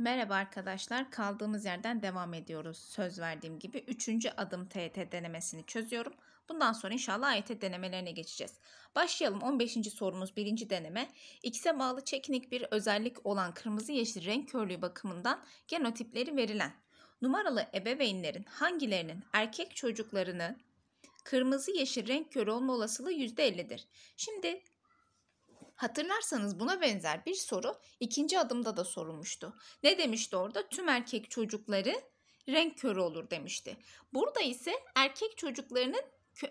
Merhaba arkadaşlar, kaldığımız yerden devam ediyoruz. Söz verdiğim gibi 3. adım TET denemesini çözüyorum. Bundan sonra inşallah AYT denemelerine geçeceğiz. Başlayalım 15. sorumuz 1. deneme. X'e bağlı çeknik bir özellik olan kırmızı yeşil renk körlüğü bakımından genotipleri verilen numaralı ebeveynlerin hangilerinin erkek çocuklarını kırmızı yeşil renk körü olma olasılığı %50'dir. Şimdi Hatırlarsanız buna benzer bir soru ikinci adımda da sorulmuştu. Ne demişti orada? Tüm erkek çocukları renk körü olur demişti. Burada ise erkek çocuklarının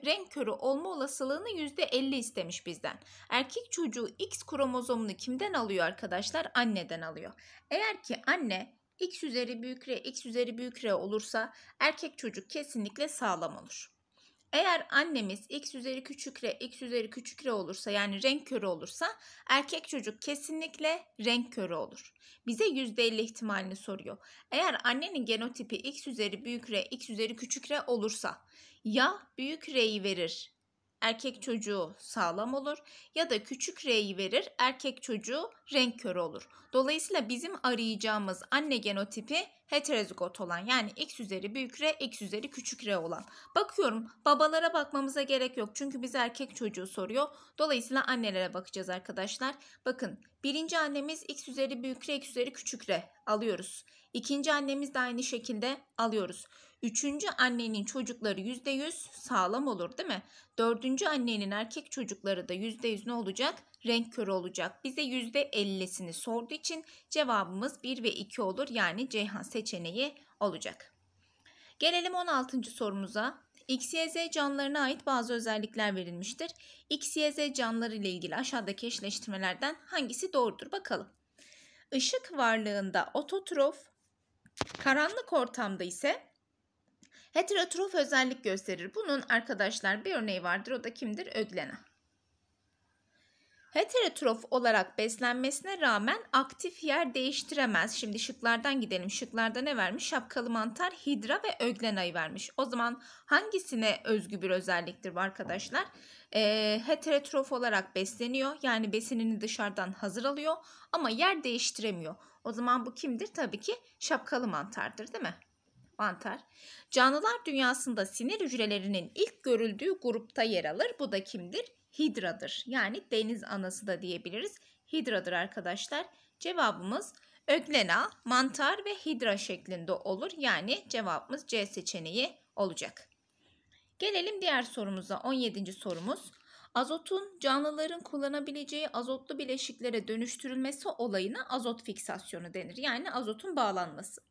renk körü olma olasılığını %50 istemiş bizden. Erkek çocuğu X kromozomunu kimden alıyor arkadaşlar? Anneden alıyor. Eğer ki anne X üzeri büyük R, X üzeri büyük R olursa erkek çocuk kesinlikle sağlam olur. Eğer annemiz x üzeri küçük r, x üzeri küçük r olursa yani renk körü olursa erkek çocuk kesinlikle renk körü olur. Bize %50 ihtimalini soruyor. Eğer annenin genotipi x üzeri büyük r, x üzeri küçük r olursa ya büyük r'yi verir erkek çocuğu sağlam olur ya da küçük R'yi verir erkek çocuğu renk kör olur. Dolayısıyla bizim arayacağımız anne genotipi heterozigot olan yani x üzeri büyük R x üzeri küçük R olan. Bakıyorum babalara bakmamıza gerek yok çünkü bize erkek çocuğu soruyor. Dolayısıyla annelere bakacağız arkadaşlar. Bakın birinci annemiz x üzeri büyük R x üzeri küçük R alıyoruz. İkinci annemiz de aynı şekilde alıyoruz. Üçüncü annenin çocukları yüzde yüz sağlam olur değil mi? Dördüncü annenin erkek çocukları da yüzde yüz ne olacak? Renk körü olacak. Bize yüzde elli'sini sorduğu için cevabımız 1 ve 2 olur. Yani Ceyhan seçeneği olacak. Gelelim 16. sorumuza. XYZ canlılarına ait bazı özellikler verilmiştir. XYZ canlıları ile ilgili aşağıdaki eşleştirmelerden hangisi doğrudur bakalım. Işık varlığında ototrof, karanlık ortamda ise Heterotrof özellik gösterir. Bunun arkadaşlar bir örneği vardır. O da kimdir? Öglena. Heterotrof olarak beslenmesine rağmen aktif yer değiştiremez. Şimdi şıklardan gidelim. Şıklarda ne vermiş? Şapkalı mantar, hidra ve öglenayı vermiş. O zaman hangisine özgü bir özelliktir bu arkadaşlar? Ee, heterotrof olarak besleniyor. Yani besinini dışarıdan hazır alıyor ama yer değiştiremiyor. O zaman bu kimdir? Tabii ki şapkalı mantardır değil mi? mantar. Canlılar dünyasında sinir hücrelerinin ilk görüldüğü grupta yer alır. Bu da kimdir? Hidradır. Yani deniz anası da diyebiliriz. Hidradır arkadaşlar. Cevabımız öglena, mantar ve hidra şeklinde olur. Yani cevabımız C seçeneği olacak. Gelelim diğer sorumuza. 17. sorumuz. Azotun canlıların kullanabileceği azotlu bileşiklere dönüştürülmesi olayına azot fiksasyonu denir. Yani azotun bağlanması.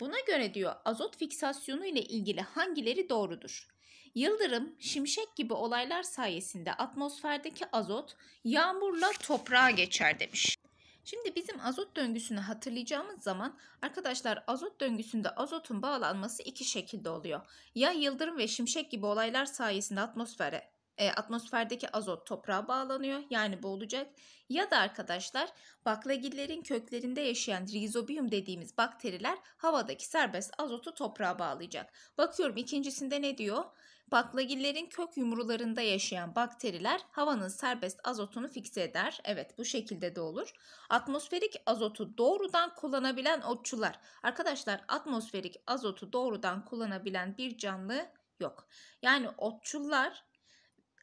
Buna göre diyor azot fiksasyonu ile ilgili hangileri doğrudur? Yıldırım, şimşek gibi olaylar sayesinde atmosferdeki azot yağmurla toprağa geçer demiş. Şimdi bizim azot döngüsünü hatırlayacağımız zaman arkadaşlar azot döngüsünde azotun bağlanması iki şekilde oluyor. Ya yıldırım ve şimşek gibi olaylar sayesinde atmosfere e, atmosferdeki azot toprağa bağlanıyor yani bu olacak. Ya da arkadaşlar baklagillerin köklerinde yaşayan rizobiyum dediğimiz bakteriler havadaki serbest azotu toprağa bağlayacak. Bakıyorum ikincisinde ne diyor? Baklagillerin kök yumrularında yaşayan bakteriler havanın serbest azotunu fikse eder. Evet bu şekilde de olur. Atmosferik azotu doğrudan kullanabilen otçular. Arkadaşlar atmosferik azotu doğrudan kullanabilen bir canlı yok. Yani otçullar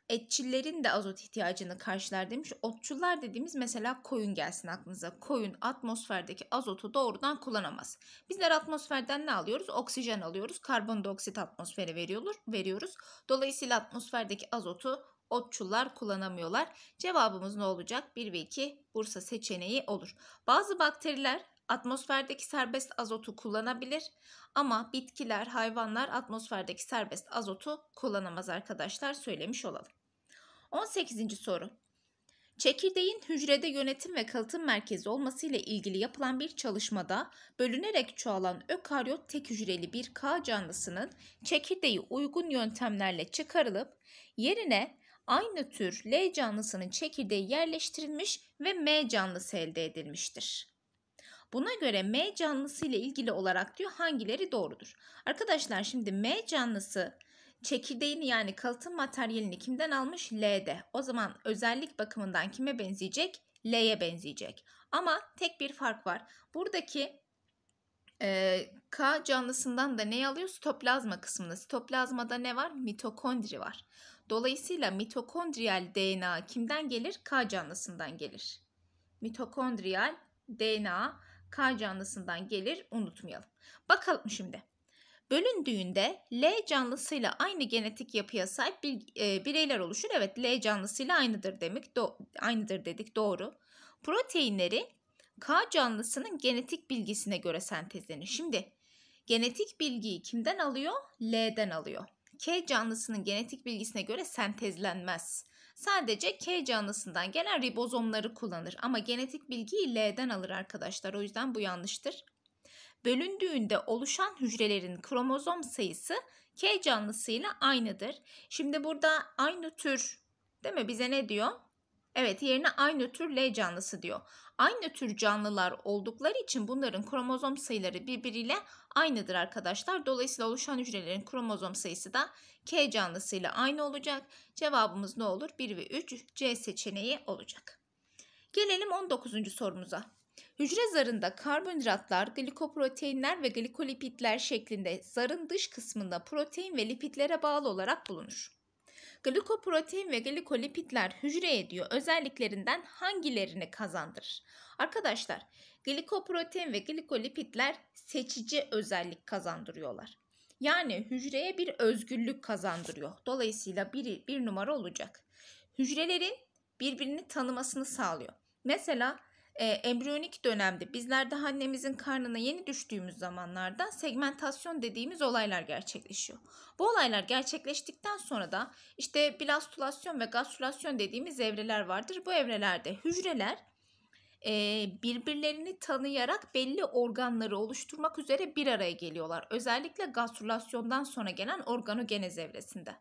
etçillerin de azot ihtiyacını karşılar demiş. Otçular dediğimiz mesela koyun gelsin aklınıza. Koyun atmosferdeki azotu doğrudan kullanamaz. Bizler atmosferden ne alıyoruz? Oksijen alıyoruz. Karbondioksit atmosfere veriyoruz. veriyoruz. Dolayısıyla atmosferdeki azotu otçullar kullanamıyorlar. Cevabımız ne olacak? 1 ve 2 Bursa seçeneği olur. Bazı bakteriler atmosferdeki serbest azotu kullanabilir ama bitkiler, hayvanlar atmosferdeki serbest azotu kullanamaz arkadaşlar söylemiş olalım. 18. soru. Çekirdeğin hücrede yönetim ve kalıtım merkezi olması ile ilgili yapılan bir çalışmada bölünerek çoğalan ökaryot tek hücreli bir K canlısının çekirdeği uygun yöntemlerle çıkarılıp yerine aynı tür L canlısının çekirdeği yerleştirilmiş ve M canlısı elde edilmiştir. Buna göre M canlısı ile ilgili olarak diyor hangileri doğrudur? Arkadaşlar şimdi M canlısı Çekirdeğini yani kalıtım materyalini kimden almış? L'de. O zaman özellik bakımından kime benzeyecek? L'ye benzeyecek. Ama tek bir fark var. Buradaki e, K canlısından da ne alıyoruz? Sitoplazma kısmında. Sitoplazmada ne var? Mitokondri var. Dolayısıyla mitokondriyal DNA kimden gelir? K canlısından gelir. Mitokondriyal DNA K canlısından gelir unutmayalım. Bakalım şimdi. Bölündüğünde L canlısıyla aynı genetik yapıya sahip bir, e, bireyler oluşur. Evet L canlısıyla aynıdır demek do, aynıdır dedik doğru. Proteinleri K canlısının genetik bilgisine göre sentezlenir. Şimdi genetik bilgiyi kimden alıyor? L'den alıyor. K canlısının genetik bilgisine göre sentezlenmez. Sadece K canlısından gelen ribozomları kullanır ama genetik bilgiyi L'den alır arkadaşlar. O yüzden bu yanlıştır bölündüğünde oluşan hücrelerin kromozom sayısı K canlısıyla aynıdır. Şimdi burada aynı tür değil mi bize ne diyor? Evet yerine aynı tür L canlısı diyor. Aynı tür canlılar oldukları için bunların kromozom sayıları birbiriyle aynıdır arkadaşlar. Dolayısıyla oluşan hücrelerin kromozom sayısı da K canlısıyla aynı olacak. Cevabımız ne olur? 1 ve 3 C seçeneği olacak. Gelelim 19. sorumuza. Hücre zarında karbonhidratlar, glikoproteinler ve glikolipitler şeklinde zarın dış kısmında protein ve lipitlere bağlı olarak bulunur. Glikoprotein ve glikolipitler hücreye diyor özelliklerinden hangilerini kazandırır? Arkadaşlar glikoprotein ve glikolipitler seçici özellik kazandırıyorlar. Yani hücreye bir özgürlük kazandırıyor. Dolayısıyla biri bir numara olacak. Hücrelerin birbirini tanımasını sağlıyor. Mesela e, embriyonik dönemde bizlerde annemizin karnına yeni düştüğümüz zamanlarda segmentasyon dediğimiz olaylar gerçekleşiyor. Bu olaylar gerçekleştikten sonra da işte blastulasyon ve gastrulasyon dediğimiz evreler vardır. Bu evrelerde hücreler e, birbirlerini tanıyarak belli organları oluşturmak üzere bir araya geliyorlar. Özellikle gastrulasyondan sonra gelen organogenez evresinde.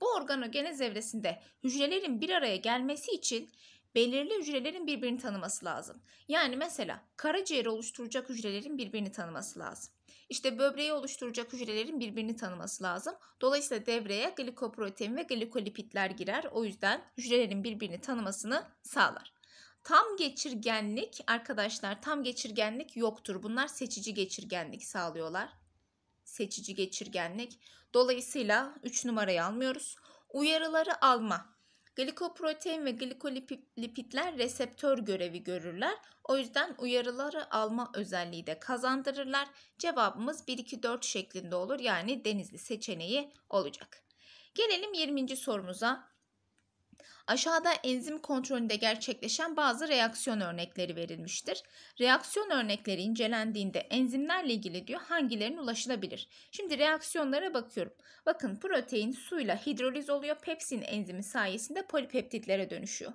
Bu organogenez evresinde hücrelerin bir araya gelmesi için belirli hücrelerin birbirini tanıması lazım. Yani mesela karaciğeri oluşturacak hücrelerin birbirini tanıması lazım. İşte böbreği oluşturacak hücrelerin birbirini tanıması lazım. Dolayısıyla devreye glikoprotein ve glikolipitler girer. O yüzden hücrelerin birbirini tanımasını sağlar. Tam geçirgenlik arkadaşlar tam geçirgenlik yoktur. Bunlar seçici geçirgenlik sağlıyorlar. Seçici geçirgenlik. Dolayısıyla 3 numarayı almıyoruz. Uyarıları alma. Glikoprotein ve glikolipitler reseptör görevi görürler. O yüzden uyarıları alma özelliği de kazandırırlar. Cevabımız 1-2-4 şeklinde olur. Yani denizli seçeneği olacak. Gelelim 20. sorumuza. Aşağıda enzim kontrolünde gerçekleşen bazı reaksiyon örnekleri verilmiştir. Reaksiyon örnekleri incelendiğinde enzimlerle ilgili diyor hangilerinin ulaşılabilir. Şimdi reaksiyonlara bakıyorum. Bakın protein suyla hidroliz oluyor. Pepsin enzimi sayesinde polipeptitlere dönüşüyor.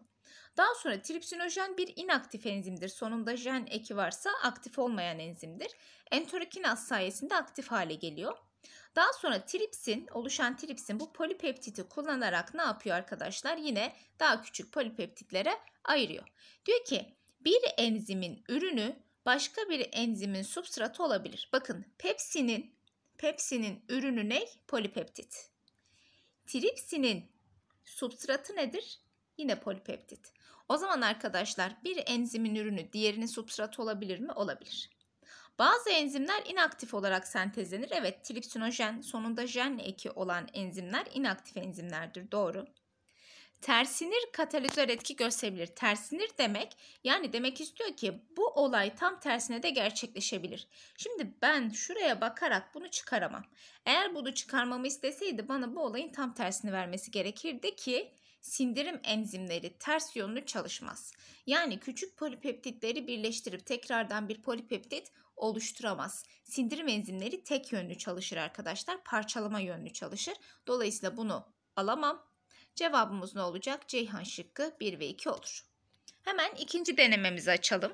Daha sonra tripsinojen bir inaktif enzimdir. Sonunda jen eki varsa aktif olmayan enzimdir. Enterokinaz sayesinde aktif hale geliyor. Daha sonra tripsin, oluşan tripsin bu polipeptiti kullanarak ne yapıyor arkadaşlar? Yine daha küçük polipeptitlere ayırıyor. Diyor ki bir enzimin ürünü başka bir enzimin substratı olabilir. Bakın pepsinin pepsinin ürünü ne? Polipeptit. Tripsinin substratı nedir? Yine polipeptit. O zaman arkadaşlar bir enzimin ürünü diğerinin substratı olabilir mi? Olabilir. Bazı enzimler inaktif olarak sentezlenir. Evet tripsinojen sonunda jen eki olan enzimler inaktif enzimlerdir doğru. Tersinir katalizör etki gösterebilir. Tersinir demek yani demek istiyor ki bu olay tam tersine de gerçekleşebilir. Şimdi ben şuraya bakarak bunu çıkaramam. Eğer bunu çıkarmamı isteseydi bana bu olayın tam tersini vermesi gerekirdi ki sindirim enzimleri ters yönlü çalışmaz. Yani küçük polipeptitleri birleştirip tekrardan bir polipeptit oluşturamaz. Sindirim enzimleri tek yönlü çalışır arkadaşlar. Parçalama yönlü çalışır. Dolayısıyla bunu alamam. Cevabımız ne olacak? Ceyhan şıkkı 1 ve 2 olur. Hemen ikinci denememizi açalım.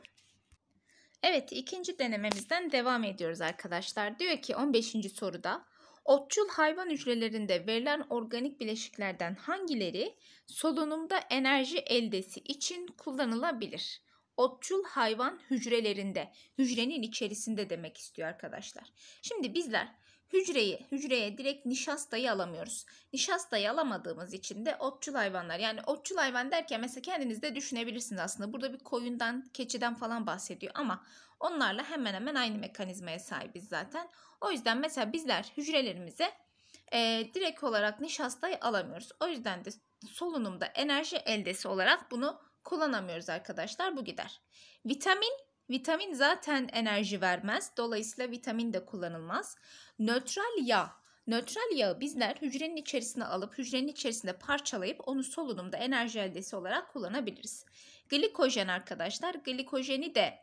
Evet ikinci denememizden devam ediyoruz arkadaşlar. Diyor ki 15. soruda otçul hayvan hücrelerinde verilen organik bileşiklerden hangileri solunumda enerji eldesi için kullanılabilir? otçul hayvan hücrelerinde, hücrenin içerisinde demek istiyor arkadaşlar. Şimdi bizler hücreyi, hücreye direkt nişastayı alamıyoruz. Nişastayı alamadığımız için de otçul hayvanlar yani otçul hayvan derken mesela kendiniz de düşünebilirsiniz aslında. Burada bir koyundan, keçiden falan bahsediyor ama onlarla hemen hemen aynı mekanizmaya sahibiz zaten. O yüzden mesela bizler hücrelerimize e, direkt olarak nişastayı alamıyoruz. O yüzden de solunumda enerji eldesi olarak bunu kullanamıyoruz arkadaşlar. Bu gider. Vitamin, vitamin zaten enerji vermez. Dolayısıyla vitamin de kullanılmaz. Nötral yağ, Nötral yağı bizler hücrenin içerisine alıp hücrenin içerisinde parçalayıp onu solunumda enerji eldesi olarak kullanabiliriz. Glikojen arkadaşlar glikojeni de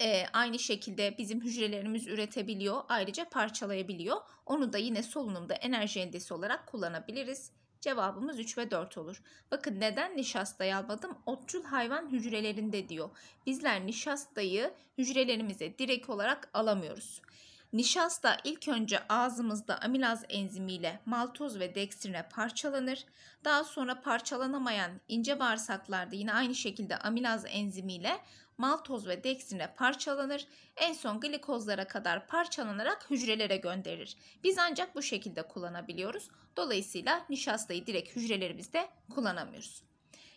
e, aynı şekilde bizim hücrelerimiz üretebiliyor ayrıca parçalayabiliyor. Onu da yine solunumda enerji eldesi olarak kullanabiliriz. Cevabımız 3 ve 4 olur. Bakın neden nişastayı almadım? Otçul hayvan hücrelerinde diyor. Bizler nişastayı hücrelerimize direkt olarak alamıyoruz. Nişasta ilk önce ağzımızda amilaz enzimiyle maltoz ve dekstrine parçalanır. Daha sonra parçalanamayan ince bağırsaklarda yine aynı şekilde amilaz enzimiyle maltoz ve deksine parçalanır. En son glikozlara kadar parçalanarak hücrelere gönderir. Biz ancak bu şekilde kullanabiliyoruz. Dolayısıyla nişastayı direkt hücrelerimizde kullanamıyoruz.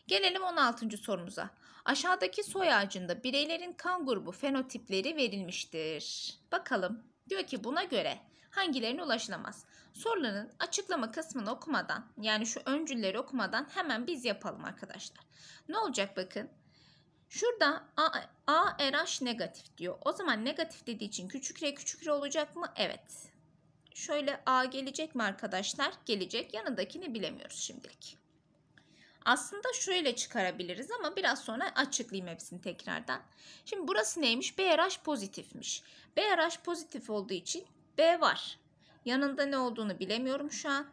Gelelim 16. sorumuza. Aşağıdaki soy ağacında bireylerin kan grubu fenotipleri verilmiştir. Bakalım. Diyor ki buna göre hangilerine ulaşılamaz? Soruların açıklama kısmını okumadan yani şu öncülleri okumadan hemen biz yapalım arkadaşlar. Ne olacak bakın? Şurada A, A RH negatif diyor. O zaman negatif dediği için küçük R küçük R olacak mı? Evet. Şöyle A gelecek mi arkadaşlar? Gelecek. Yanındakini bilemiyoruz şimdilik. Aslında şöyle çıkarabiliriz ama biraz sonra açıklayayım hepsini tekrardan. Şimdi burası neymiş? BRH pozitifmiş. BRH pozitif olduğu için B var. Yanında ne olduğunu bilemiyorum şu an.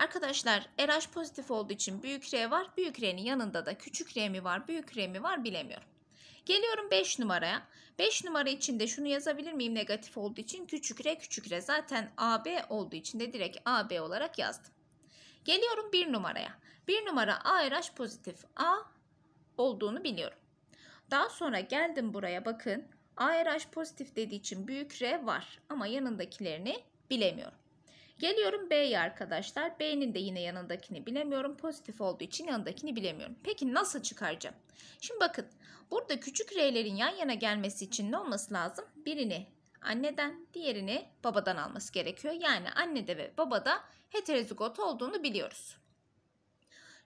Arkadaşlar RH pozitif olduğu için büyük R var. Büyük R'nin yanında da küçük R mi var, büyük R mi var bilemiyorum. Geliyorum 5 numaraya. 5 numara içinde şunu yazabilir miyim negatif olduğu için? Küçük R küçük R zaten AB olduğu için de direkt AB olarak yazdım. Geliyorum 1 numaraya. 1 numara A ARH pozitif A olduğunu biliyorum. Daha sonra geldim buraya bakın. A ARH pozitif dediği için büyük R var ama yanındakilerini bilemiyorum. Geliyorum B'ye arkadaşlar. B'nin de yine yanındakini bilemiyorum. Pozitif olduğu için yanındakini bilemiyorum. Peki nasıl çıkaracağım? Şimdi bakın burada küçük R'lerin yan yana gelmesi için ne olması lazım? Birini anneden diğerini babadan alması gerekiyor. Yani annede ve babada heterozigot olduğunu biliyoruz.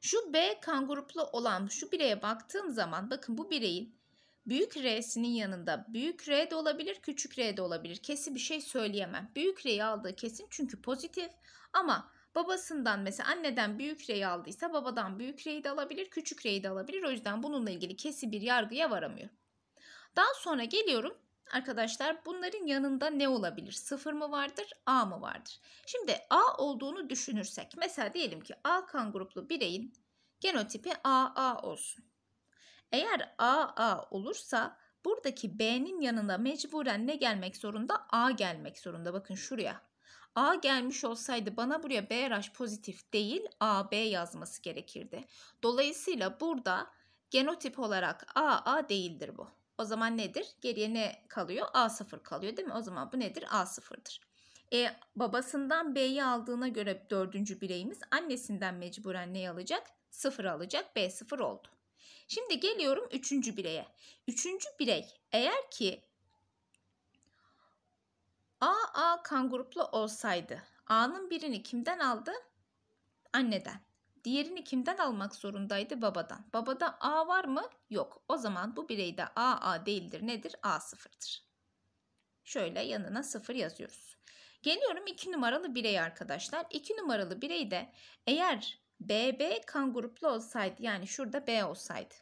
Şu B kan gruplu olan şu bireye baktığım zaman bakın bu bireyin Büyük R'sinin yanında büyük R de olabilir, küçük R de olabilir. Kesin bir şey söyleyemem. Büyük R'yi aldığı kesin çünkü pozitif ama babasından mesela anneden büyük R'yi aldıysa babadan büyük R'yi de alabilir, küçük R'yi de alabilir. O yüzden bununla ilgili kesin bir yargıya varamıyorum. Daha sonra geliyorum Arkadaşlar bunların yanında ne olabilir? Sıfır mı vardır, A mı vardır? Şimdi A olduğunu düşünürsek, mesela diyelim ki A kan gruplu bireyin genotipi AA olsun. Eğer AA olursa buradaki B'nin yanında mecburen ne gelmek zorunda? A gelmek zorunda. Bakın şuraya. A gelmiş olsaydı bana buraya BRH pozitif değil AB yazması gerekirdi. Dolayısıyla burada genotip olarak AA değildir bu. O zaman nedir? Geriye ne kalıyor? A0 kalıyor değil mi? O zaman bu nedir? A0'dır. E, babasından B'yi aldığına göre dördüncü bireyimiz annesinden mecburen ne alacak? 0 alacak. B0 oldu. Şimdi geliyorum üçüncü bireye. Üçüncü birey eğer ki AA kan gruplu olsaydı A'nın birini kimden aldı? Anneden. Diğerini kimden almak zorundaydı? Babadan. Babada A var mı? Yok. O zaman bu birey bireyde AA değildir. Nedir? A sıfırdır. Şöyle yanına sıfır yazıyoruz. Geliyorum 2 numaralı birey arkadaşlar. 2 numaralı bireyde eğer BB kan gruplu olsaydı yani şurada B olsaydı.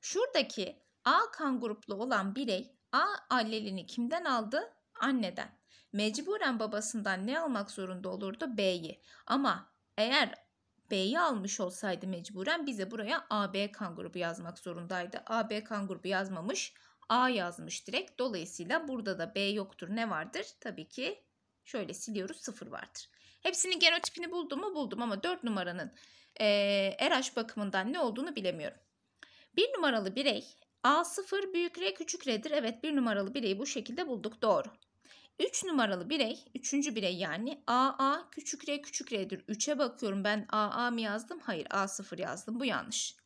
Şuradaki A kan gruplu olan birey A allelini kimden aldı? Anneden. Mecburen babasından ne almak zorunda olurdu? B'yi. Ama eğer B'yi almış olsaydı mecburen bize buraya AB kan grubu yazmak zorundaydı. AB kan grubu yazmamış. A yazmış direkt. Dolayısıyla burada da B yoktur. Ne vardır? Tabii ki şöyle siliyoruz sıfır vardır. Hepsinin genotipini buldum mu buldum ama 4 numaranın e, RH bakımından ne olduğunu bilemiyorum. 1 numaralı birey A0 büyük R küçük R'dir. Evet 1 numaralı bireyi bu şekilde bulduk doğru. 3 numaralı birey, 3. birey yani AA küçük R küçük R'dir. 3'e bakıyorum ben AA mı yazdım? Hayır A0 yazdım bu yanlış.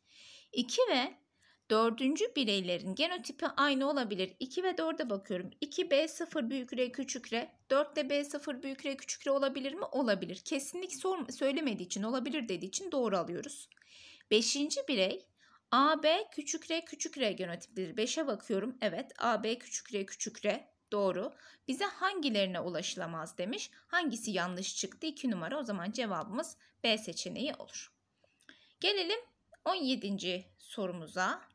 2 ve Dördüncü bireylerin genotipi aynı olabilir. 2 ve 4'e bakıyorum. 2B0 büyük R küçük R, de B0 büyük R küçük R olabilir mi? Olabilir. Kesinlik sorma, söylemediği için olabilir dediği için doğru alıyoruz. Beşinci birey AB küçük R küçük R genotipidir. 5'e bakıyorum. Evet AB küçük R küçük R. Doğru. Bize hangilerine ulaşılamaz demiş. Hangisi yanlış çıktı? 2 numara. O zaman cevabımız B seçeneği olur. Gelelim 17. sorumuza.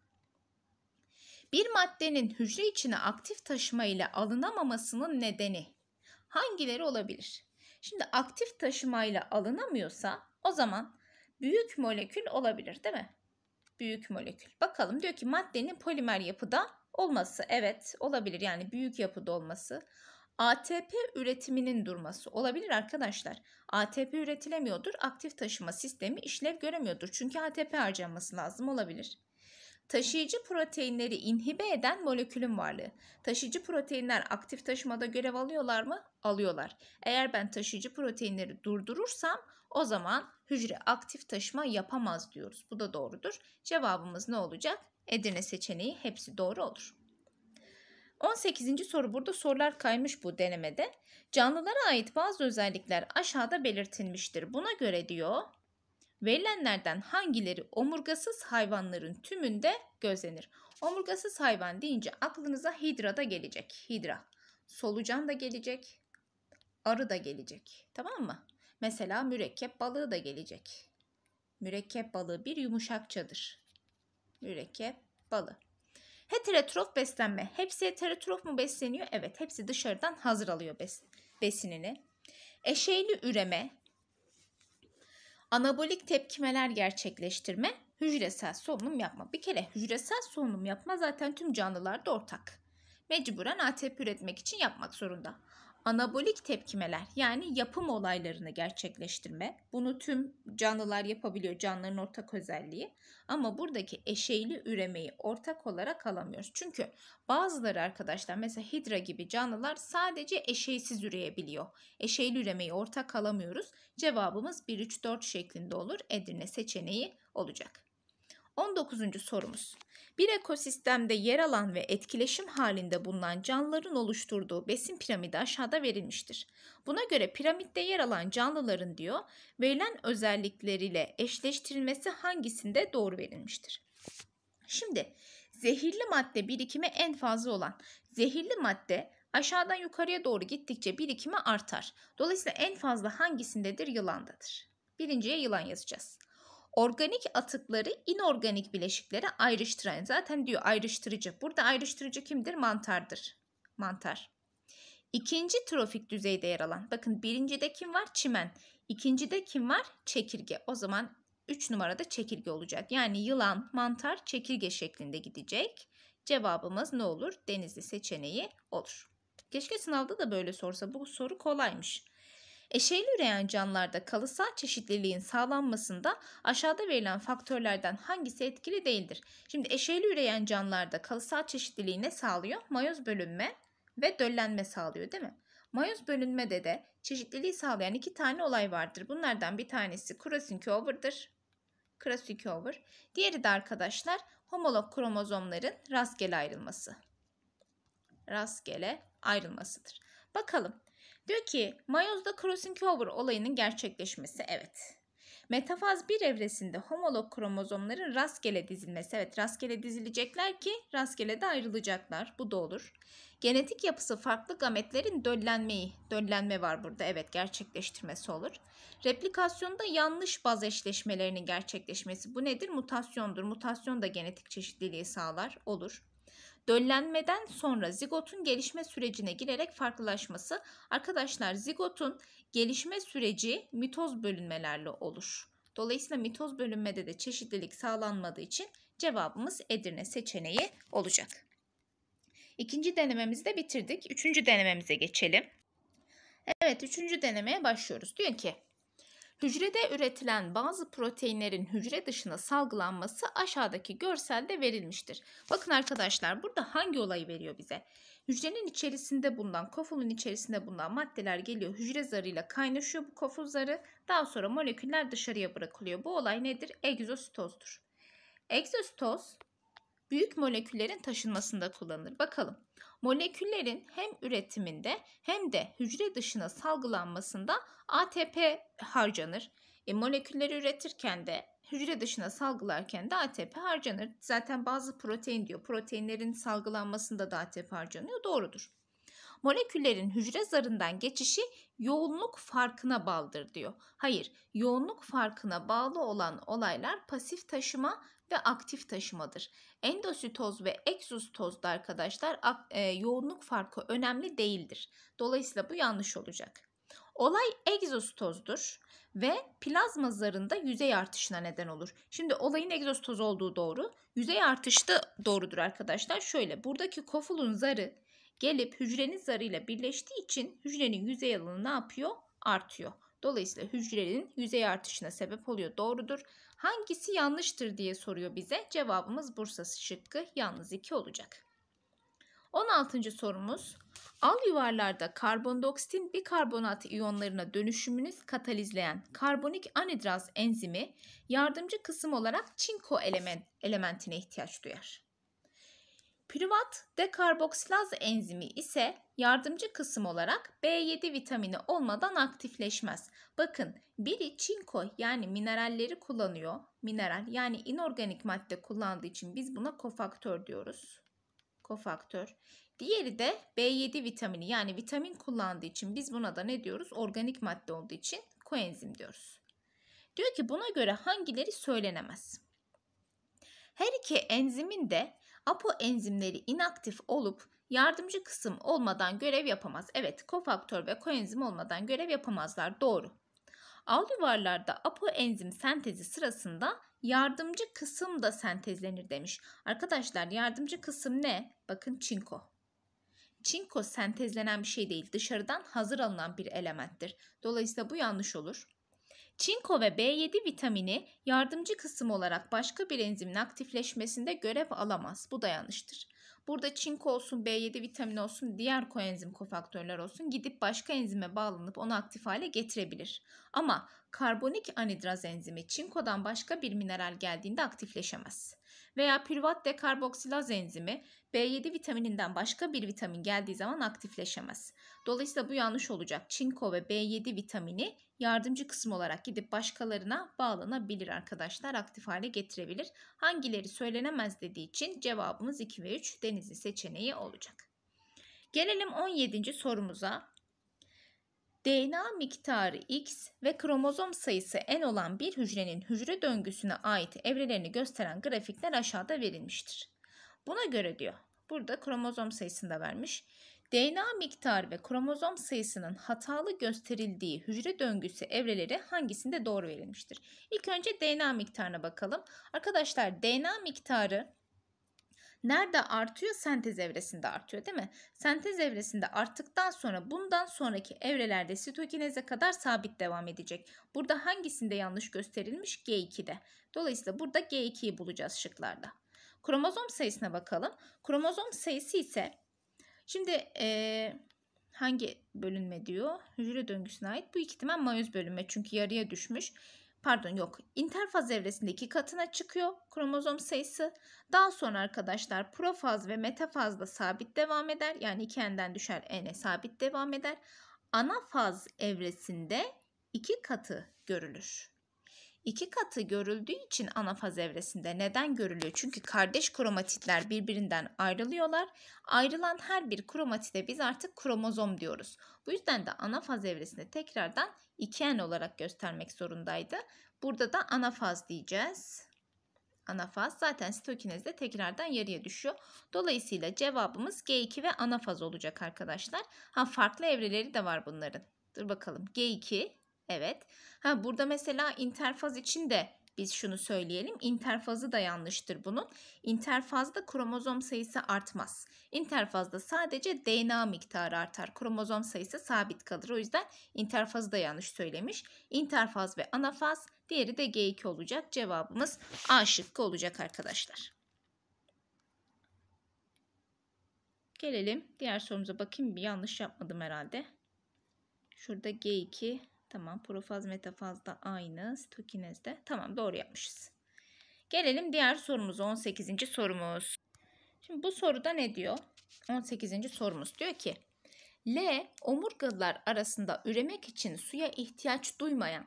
Bir maddenin hücre içine aktif taşıma ile alınamamasının nedeni hangileri olabilir? Şimdi aktif taşıma ile alınamıyorsa o zaman büyük molekül olabilir değil mi? Büyük molekül. Bakalım diyor ki maddenin polimer yapıda olması. Evet olabilir yani büyük yapıda olması. ATP üretiminin durması olabilir arkadaşlar. ATP üretilemiyordur. Aktif taşıma sistemi işlev göremiyordur. Çünkü ATP harcanması lazım olabilir taşıyıcı proteinleri inhibe eden molekülün varlığı. Taşıyıcı proteinler aktif taşımada görev alıyorlar mı? Alıyorlar. Eğer ben taşıyıcı proteinleri durdurursam o zaman hücre aktif taşıma yapamaz diyoruz. Bu da doğrudur. Cevabımız ne olacak? Edirne seçeneği hepsi doğru olur. 18. soru burada sorular kaymış bu denemede. Canlılara ait bazı özellikler aşağıda belirtilmiştir. Buna göre diyor Verilenlerden hangileri omurgasız hayvanların tümünde gözlenir? Omurgasız hayvan deyince aklınıza hidra da gelecek. Hidra. Solucan da gelecek. Arı da gelecek. Tamam mı? Mesela mürekkep balığı da gelecek. Mürekkep balığı bir yumuşakçadır. Mürekkep balığı. Heterotrof beslenme. Hepsi heterotrof mu besleniyor? Evet, hepsi dışarıdan hazır alıyor bes besinini. Eşeyli üreme, anabolik tepkimeler gerçekleştirme, hücresel solunum yapma. Bir kere hücresel solunum yapma zaten tüm canlılarda ortak. Mecburen ATP üretmek için yapmak zorunda anabolik tepkimeler yani yapım olaylarını gerçekleştirme. Bunu tüm canlılar yapabiliyor canlıların ortak özelliği. Ama buradaki eşeyli üremeyi ortak olarak alamıyoruz. Çünkü bazıları arkadaşlar mesela hidra gibi canlılar sadece eşeysiz üreyebiliyor. Eşeyli üremeyi ortak alamıyoruz. Cevabımız 1-3-4 şeklinde olur. Edirne seçeneği olacak. 19. sorumuz. Bir ekosistemde yer alan ve etkileşim halinde bulunan canlıların oluşturduğu besin piramidi aşağıda verilmiştir. Buna göre piramitte yer alan canlıların diyor, verilen özellikleriyle eşleştirilmesi hangisinde doğru verilmiştir? Şimdi zehirli madde birikimi en fazla olan zehirli madde aşağıdan yukarıya doğru gittikçe birikimi artar. Dolayısıyla en fazla hangisindedir? Yılandadır. Birinciye yılan yazacağız organik atıkları inorganik bileşiklere ayrıştıran zaten diyor ayrıştırıcı. Burada ayrıştırıcı kimdir? Mantardır. Mantar. İkinci trofik düzeyde yer alan. Bakın birincide kim var? Çimen. İkincide kim var? Çekirge. O zaman 3 numarada çekirge olacak. Yani yılan, mantar, çekirge şeklinde gidecek. Cevabımız ne olur? Denizli seçeneği olur. Keşke sınavda da böyle sorsa. Bu soru kolaymış. Eşeyli üreyen canlılarda kalıtsal çeşitliliğin sağlanmasında aşağıda verilen faktörlerden hangisi etkili değildir? Şimdi eşeyli üreyen canlılarda kalıtsal çeşitliliği ne sağlıyor? Mayoz bölünme ve döllenme sağlıyor değil mi? Mayoz bölünmede de çeşitliliği sağlayan iki tane olay vardır. Bunlardan bir tanesi crossinki over'dır. Diğeri de arkadaşlar homolog kromozomların rastgele ayrılması. Rastgele ayrılmasıdır. Bakalım Diyor ki Mayoz'da crossing over olayının gerçekleşmesi evet. Metafaz bir evresinde homolog kromozomların rastgele dizilmesi. Evet rastgele dizilecekler ki rastgele de ayrılacaklar. Bu da olur. Genetik yapısı farklı gametlerin döllenmeyi, döllenme var burada evet gerçekleştirmesi olur. Replikasyonda yanlış baz eşleşmelerinin gerçekleşmesi. Bu nedir? Mutasyondur. Mutasyon da genetik çeşitliliği sağlar. Olur. Döllenmeden sonra zigotun gelişme sürecine girerek farklılaşması. Arkadaşlar zigotun gelişme süreci mitoz bölünmelerle olur. Dolayısıyla mitoz bölünmede de çeşitlilik sağlanmadığı için cevabımız Edirne seçeneği olacak. İkinci denememizi de bitirdik. Üçüncü denememize geçelim. Evet üçüncü denemeye başlıyoruz. Diyor ki Hücrede üretilen bazı proteinlerin hücre dışına salgılanması aşağıdaki görselde verilmiştir. Bakın arkadaşlar burada hangi olayı veriyor bize? Hücrenin içerisinde bulunan, kofulun içerisinde bulunan maddeler geliyor. Hücre zarıyla kaynaşıyor bu koful zarı. Daha sonra moleküller dışarıya bırakılıyor. Bu olay nedir? Egzostozdur. Egzostoz büyük moleküllerin taşınmasında kullanılır. Bakalım moleküllerin hem üretiminde hem de hücre dışına salgılanmasında ATP harcanır. E, molekülleri üretirken de hücre dışına salgılarken de ATP harcanır. Zaten bazı protein diyor. Proteinlerin salgılanmasında da ATP harcanıyor. Doğrudur. Moleküllerin hücre zarından geçişi yoğunluk farkına bağlıdır diyor. Hayır, yoğunluk farkına bağlı olan olaylar pasif taşıma ve aktif taşımadır. Endositoz ve egzostozda arkadaşlar e, yoğunluk farkı önemli değildir. Dolayısıyla bu yanlış olacak. Olay egzostozdur ve plazma zarında yüzey artışına neden olur. Şimdi olayın egzostoz olduğu doğru. Yüzey artışı da doğrudur arkadaşlar. Şöyle buradaki kofulun zarı gelip hücrenin zarıyla birleştiği için hücrenin yüzey alanı ne yapıyor? Artıyor. Dolayısıyla hücrenin yüzey artışına sebep oluyor. Doğrudur. Hangisi yanlıştır diye soruyor bize. Cevabımız Bursa şıkkı yalnız 2 olacak. 16. sorumuz. Al yuvarlarda karbondioksitin bikarbonat iyonlarına dönüşümünü katalizleyen karbonik anidraz enzimi yardımcı kısım olarak çinko element, elementine ihtiyaç duyar. Privat dekarboksilaz enzimi ise yardımcı kısım olarak B7 vitamini olmadan aktifleşmez. Bakın biri çinko yani mineralleri kullanıyor. Mineral yani inorganik madde kullandığı için biz buna kofaktör diyoruz. Kofaktör. Diğeri de B7 vitamini yani vitamin kullandığı için biz buna da ne diyoruz? Organik madde olduğu için koenzim diyoruz. Diyor ki buna göre hangileri söylenemez? Her iki enzimin de apo enzimleri inaktif olup yardımcı kısım olmadan görev yapamaz. Evet kofaktör ve koenzim olmadan görev yapamazlar doğru. Alüvarlarda enzim sentezi sırasında yardımcı kısım da sentezlenir demiş. Arkadaşlar yardımcı kısım ne? Bakın çinko. Çinko sentezlenen bir şey değil. Dışarıdan hazır alınan bir elementtir. Dolayısıyla bu yanlış olur. Çinko ve B7 vitamini yardımcı kısım olarak başka bir enzimin aktifleşmesinde görev alamaz. Bu da yanlıştır. Burada çinko olsun, B7 vitamini olsun, diğer koenzim kofaktörler olsun gidip başka enzime bağlanıp onu aktif hale getirebilir. Ama karbonik anidraz enzimi çinkodan başka bir mineral geldiğinde aktifleşemez. Veya pürvat dekarboksilaz enzimi B7 vitamininden başka bir vitamin geldiği zaman aktifleşemez. Dolayısıyla bu yanlış olacak. Çinko ve B7 vitamini yardımcı kısım olarak gidip başkalarına bağlanabilir arkadaşlar. Aktif hale getirebilir. Hangileri söylenemez dediği için cevabımız 2 ve 3 denizli seçeneği olacak. Gelelim 17. sorumuza. DNA miktarı X ve kromozom sayısı N olan bir hücrenin hücre döngüsüne ait evrelerini gösteren grafikler aşağıda verilmiştir. Buna göre diyor. Burada kromozom sayısını da vermiş. DNA miktarı ve kromozom sayısının hatalı gösterildiği hücre döngüsü evreleri hangisinde doğru verilmiştir? İlk önce DNA miktarına bakalım. Arkadaşlar DNA miktarı nerede artıyor? Sentez evresinde artıyor değil mi? Sentez evresinde arttıktan sonra bundan sonraki evrelerde sitokineze kadar sabit devam edecek. Burada hangisinde yanlış gösterilmiş? G2'de. Dolayısıyla burada G2'yi bulacağız şıklarda. Kromozom sayısına bakalım. Kromozom sayısı ise Şimdi e, hangi bölünme diyor? Hücre döngüsüne ait bu ihtimal mayoz bölünme. Çünkü yarıya düşmüş. Pardon yok. İnterfaz evresinde iki katına çıkıyor kromozom sayısı. Daha sonra arkadaşlar profaz ve metafazda sabit devam eder. Yani iki enden düşer ene sabit devam eder. Ana faz evresinde iki katı görülür iki katı görüldüğü için anafaz evresinde neden görülüyor? Çünkü kardeş kromatitler birbirinden ayrılıyorlar. Ayrılan her bir kromatide biz artık kromozom diyoruz. Bu yüzden de anafaz evresinde tekrardan 2N olarak göstermek zorundaydı. Burada da anafaz diyeceğiz. Anafaz zaten sitokinezde tekrardan yarıya düşüyor. Dolayısıyla cevabımız G2 ve anafaz olacak arkadaşlar. Ha farklı evreleri de var bunların. Dur bakalım. G2 Evet. Ha burada mesela interfaz için de biz şunu söyleyelim. İnterfazı da yanlıştır bunun. İnterfazda kromozom sayısı artmaz. İnterfazda sadece DNA miktarı artar. Kromozom sayısı sabit kalır. O yüzden interfazı da yanlış söylemiş. İnterfaz ve anafaz diğeri de G2 olacak. Cevabımız A şıkkı olacak arkadaşlar. Gelelim diğer sorumuza bakayım. Bir yanlış yapmadım herhalde. Şurada G2 Tamam profaz metafaz da aynı. Sitokinez de. Tamam doğru yapmışız. Gelelim diğer sorumuz 18. sorumuz. Şimdi bu soruda ne diyor? 18. sorumuz diyor ki L omurgalar arasında üremek için suya ihtiyaç duymayan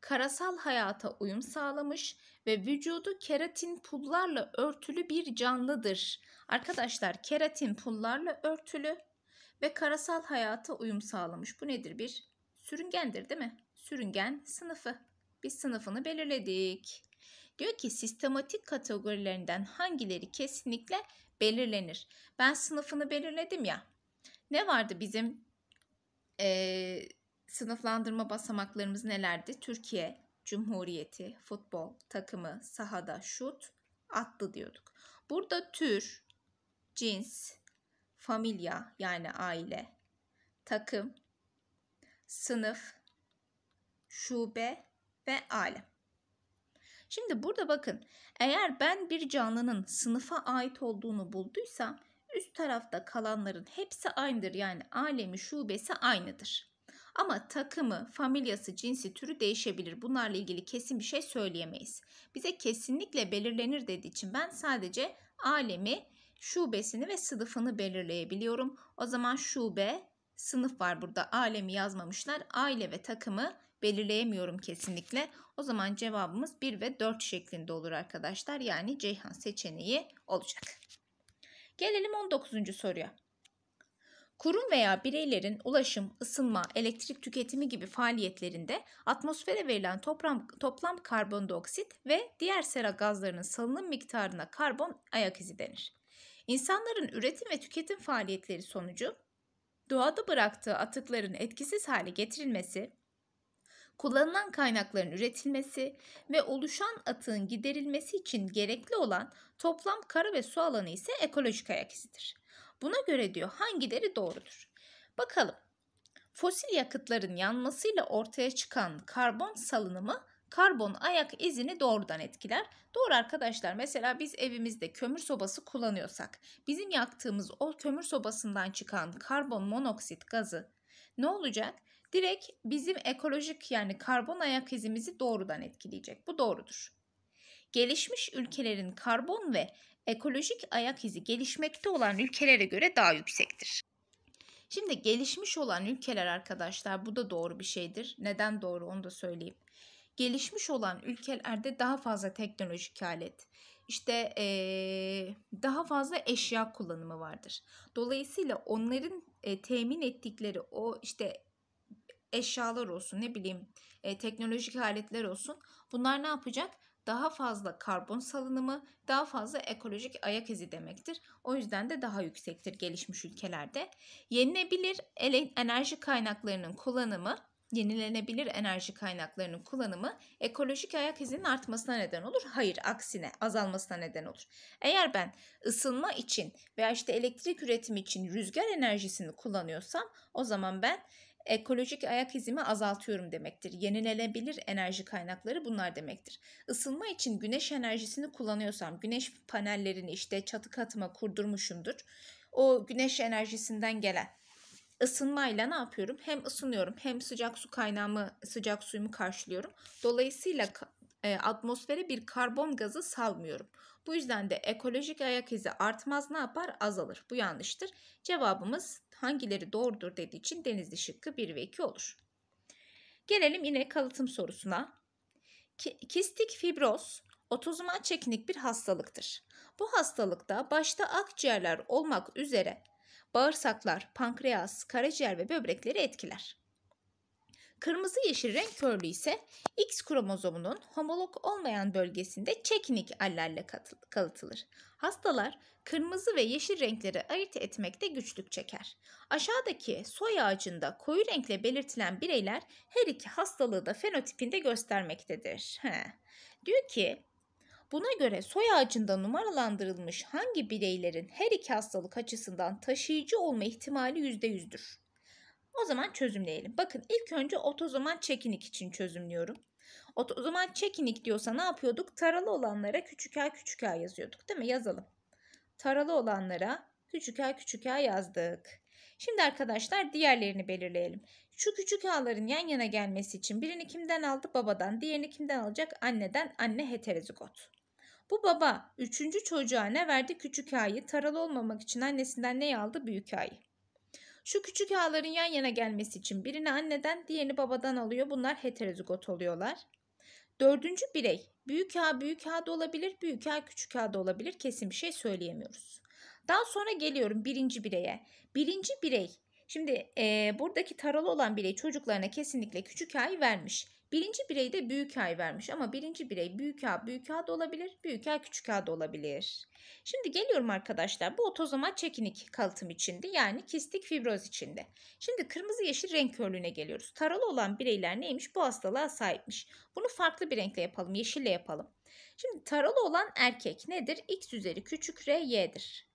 karasal hayata uyum sağlamış ve vücudu keratin pullarla örtülü bir canlıdır. Arkadaşlar keratin pullarla örtülü ve karasal hayata uyum sağlamış. Bu nedir bir sürüngendir değil mi? Sürüngen sınıfı. Biz sınıfını belirledik. Diyor ki sistematik kategorilerinden hangileri kesinlikle belirlenir. Ben sınıfını belirledim ya. Ne vardı bizim e, sınıflandırma basamaklarımız nelerdi? Türkiye, Cumhuriyeti, futbol, takımı, sahada, şut, atlı diyorduk. Burada tür, cins, familia yani aile, takım, sınıf, şube ve alem. Şimdi burada bakın eğer ben bir canlının sınıfa ait olduğunu bulduysam üst tarafta kalanların hepsi aynıdır. Yani alemi şubesi aynıdır. Ama takımı, familyası, cinsi, türü değişebilir. Bunlarla ilgili kesin bir şey söyleyemeyiz. Bize kesinlikle belirlenir dediği için ben sadece alemi, şubesini ve sınıfını belirleyebiliyorum. O zaman şube sınıf var burada. Alemi yazmamışlar. Aile ve takımı belirleyemiyorum kesinlikle. O zaman cevabımız 1 ve 4 şeklinde olur arkadaşlar. Yani Ceyhan seçeneği olacak. Gelelim 19. soruya. Kurum veya bireylerin ulaşım, ısınma, elektrik tüketimi gibi faaliyetlerinde atmosfere verilen toplam, toplam karbondioksit ve diğer sera gazlarının salınım miktarına karbon ayak izi denir. İnsanların üretim ve tüketim faaliyetleri sonucu doğada bıraktığı atıkların etkisiz hale getirilmesi, kullanılan kaynakların üretilmesi ve oluşan atığın giderilmesi için gerekli olan toplam kara ve su alanı ise ekolojik ayak izidir. Buna göre diyor hangileri doğrudur? Bakalım. Fosil yakıtların yanmasıyla ortaya çıkan karbon salınımı karbon ayak izini doğrudan etkiler. Doğru arkadaşlar mesela biz evimizde kömür sobası kullanıyorsak bizim yaktığımız o kömür sobasından çıkan karbon monoksit gazı ne olacak? Direkt bizim ekolojik yani karbon ayak izimizi doğrudan etkileyecek. Bu doğrudur. Gelişmiş ülkelerin karbon ve ekolojik ayak izi gelişmekte olan ülkelere göre daha yüksektir. Şimdi gelişmiş olan ülkeler arkadaşlar bu da doğru bir şeydir. Neden doğru onu da söyleyeyim gelişmiş olan ülkelerde daha fazla teknolojik alet, işte ee, daha fazla eşya kullanımı vardır. Dolayısıyla onların e, temin ettikleri o işte eşyalar olsun ne bileyim e, teknolojik aletler olsun bunlar ne yapacak? Daha fazla karbon salınımı, daha fazla ekolojik ayak izi demektir. O yüzden de daha yüksektir gelişmiş ülkelerde. Yenilebilir enerji kaynaklarının kullanımı yenilenebilir enerji kaynaklarının kullanımı ekolojik ayak izinin artmasına neden olur. Hayır, aksine azalmasına neden olur. Eğer ben ısınma için veya işte elektrik üretimi için rüzgar enerjisini kullanıyorsam o zaman ben ekolojik ayak izimi azaltıyorum demektir. Yenilenebilir enerji kaynakları bunlar demektir. Isınma için güneş enerjisini kullanıyorsam güneş panellerini işte çatı katıma kurdurmuşumdur. O güneş enerjisinden gelen ısınmayla ne yapıyorum? Hem ısınıyorum hem sıcak su kaynağımı, sıcak suyumu karşılıyorum. Dolayısıyla e, atmosfere bir karbon gazı salmıyorum. Bu yüzden de ekolojik ayak izi artmaz ne yapar? Azalır. Bu yanlıştır. Cevabımız hangileri doğrudur dediği için denizli şıkkı 1 ve 2 olur. Gelelim yine kalıtım sorusuna. Kistik fibroz otozomal çekinik bir hastalıktır. Bu hastalıkta başta akciğerler olmak üzere bağırsaklar, pankreas, karaciğer ve böbrekleri etkiler. Kırmızı yeşil renk körlüğü ise X kromozomunun homolog olmayan bölgesinde çekinik allerle kalıtılır. Hastalar kırmızı ve yeşil renkleri ayırt etmekte güçlük çeker. Aşağıdaki soy ağacında koyu renkle belirtilen bireyler her iki hastalığı da fenotipinde göstermektedir. He. Diyor ki Buna göre soy ağacında numaralandırılmış hangi bireylerin her iki hastalık açısından taşıyıcı olma ihtimali %100'dür. O zaman çözümleyelim. Bakın ilk önce otozoman çekinik için çözümlüyorum. Otozoman çekinik diyorsa ne yapıyorduk? Taralı olanlara küçük a küçük a yazıyorduk değil mi? Yazalım. Taralı olanlara küçük a küçük a yazdık. Şimdi arkadaşlar diğerlerini belirleyelim. Şu küçük ağların yan yana gelmesi için birini kimden aldı? Babadan. Diğerini kimden alacak? Anneden. Anne heterozigot. Bu baba üçüncü çocuğa ne verdi? Küçük A'yı. Taralı olmamak için annesinden ne aldı? Büyük A'yı. Şu küçük ağların yan yana gelmesi için birini anneden diğerini babadan alıyor. Bunlar heterozigot oluyorlar. Dördüncü birey büyük A büyük A da olabilir, büyük A küçük A da olabilir. Kesin bir şey söyleyemiyoruz. Daha sonra geliyorum birinci bireye. Birinci birey Şimdi e, buradaki taralı olan birey çocuklarına kesinlikle küçük A'yı vermiş. Birinci bireyde büyük ay vermiş ama birinci birey büyük A büyük A da olabilir, büyük A küçük A da olabilir. Şimdi geliyorum arkadaşlar bu otozoma çekinik kalıtım içinde yani kistik fibroz içinde. Şimdi kırmızı yeşil renk körlüğüne geliyoruz. Taralı olan bireyler neymiş? Bu hastalığa sahipmiş. Bunu farklı bir renkle yapalım, yeşille yapalım. Şimdi taralı olan erkek nedir? X üzeri küçük R Y'dir.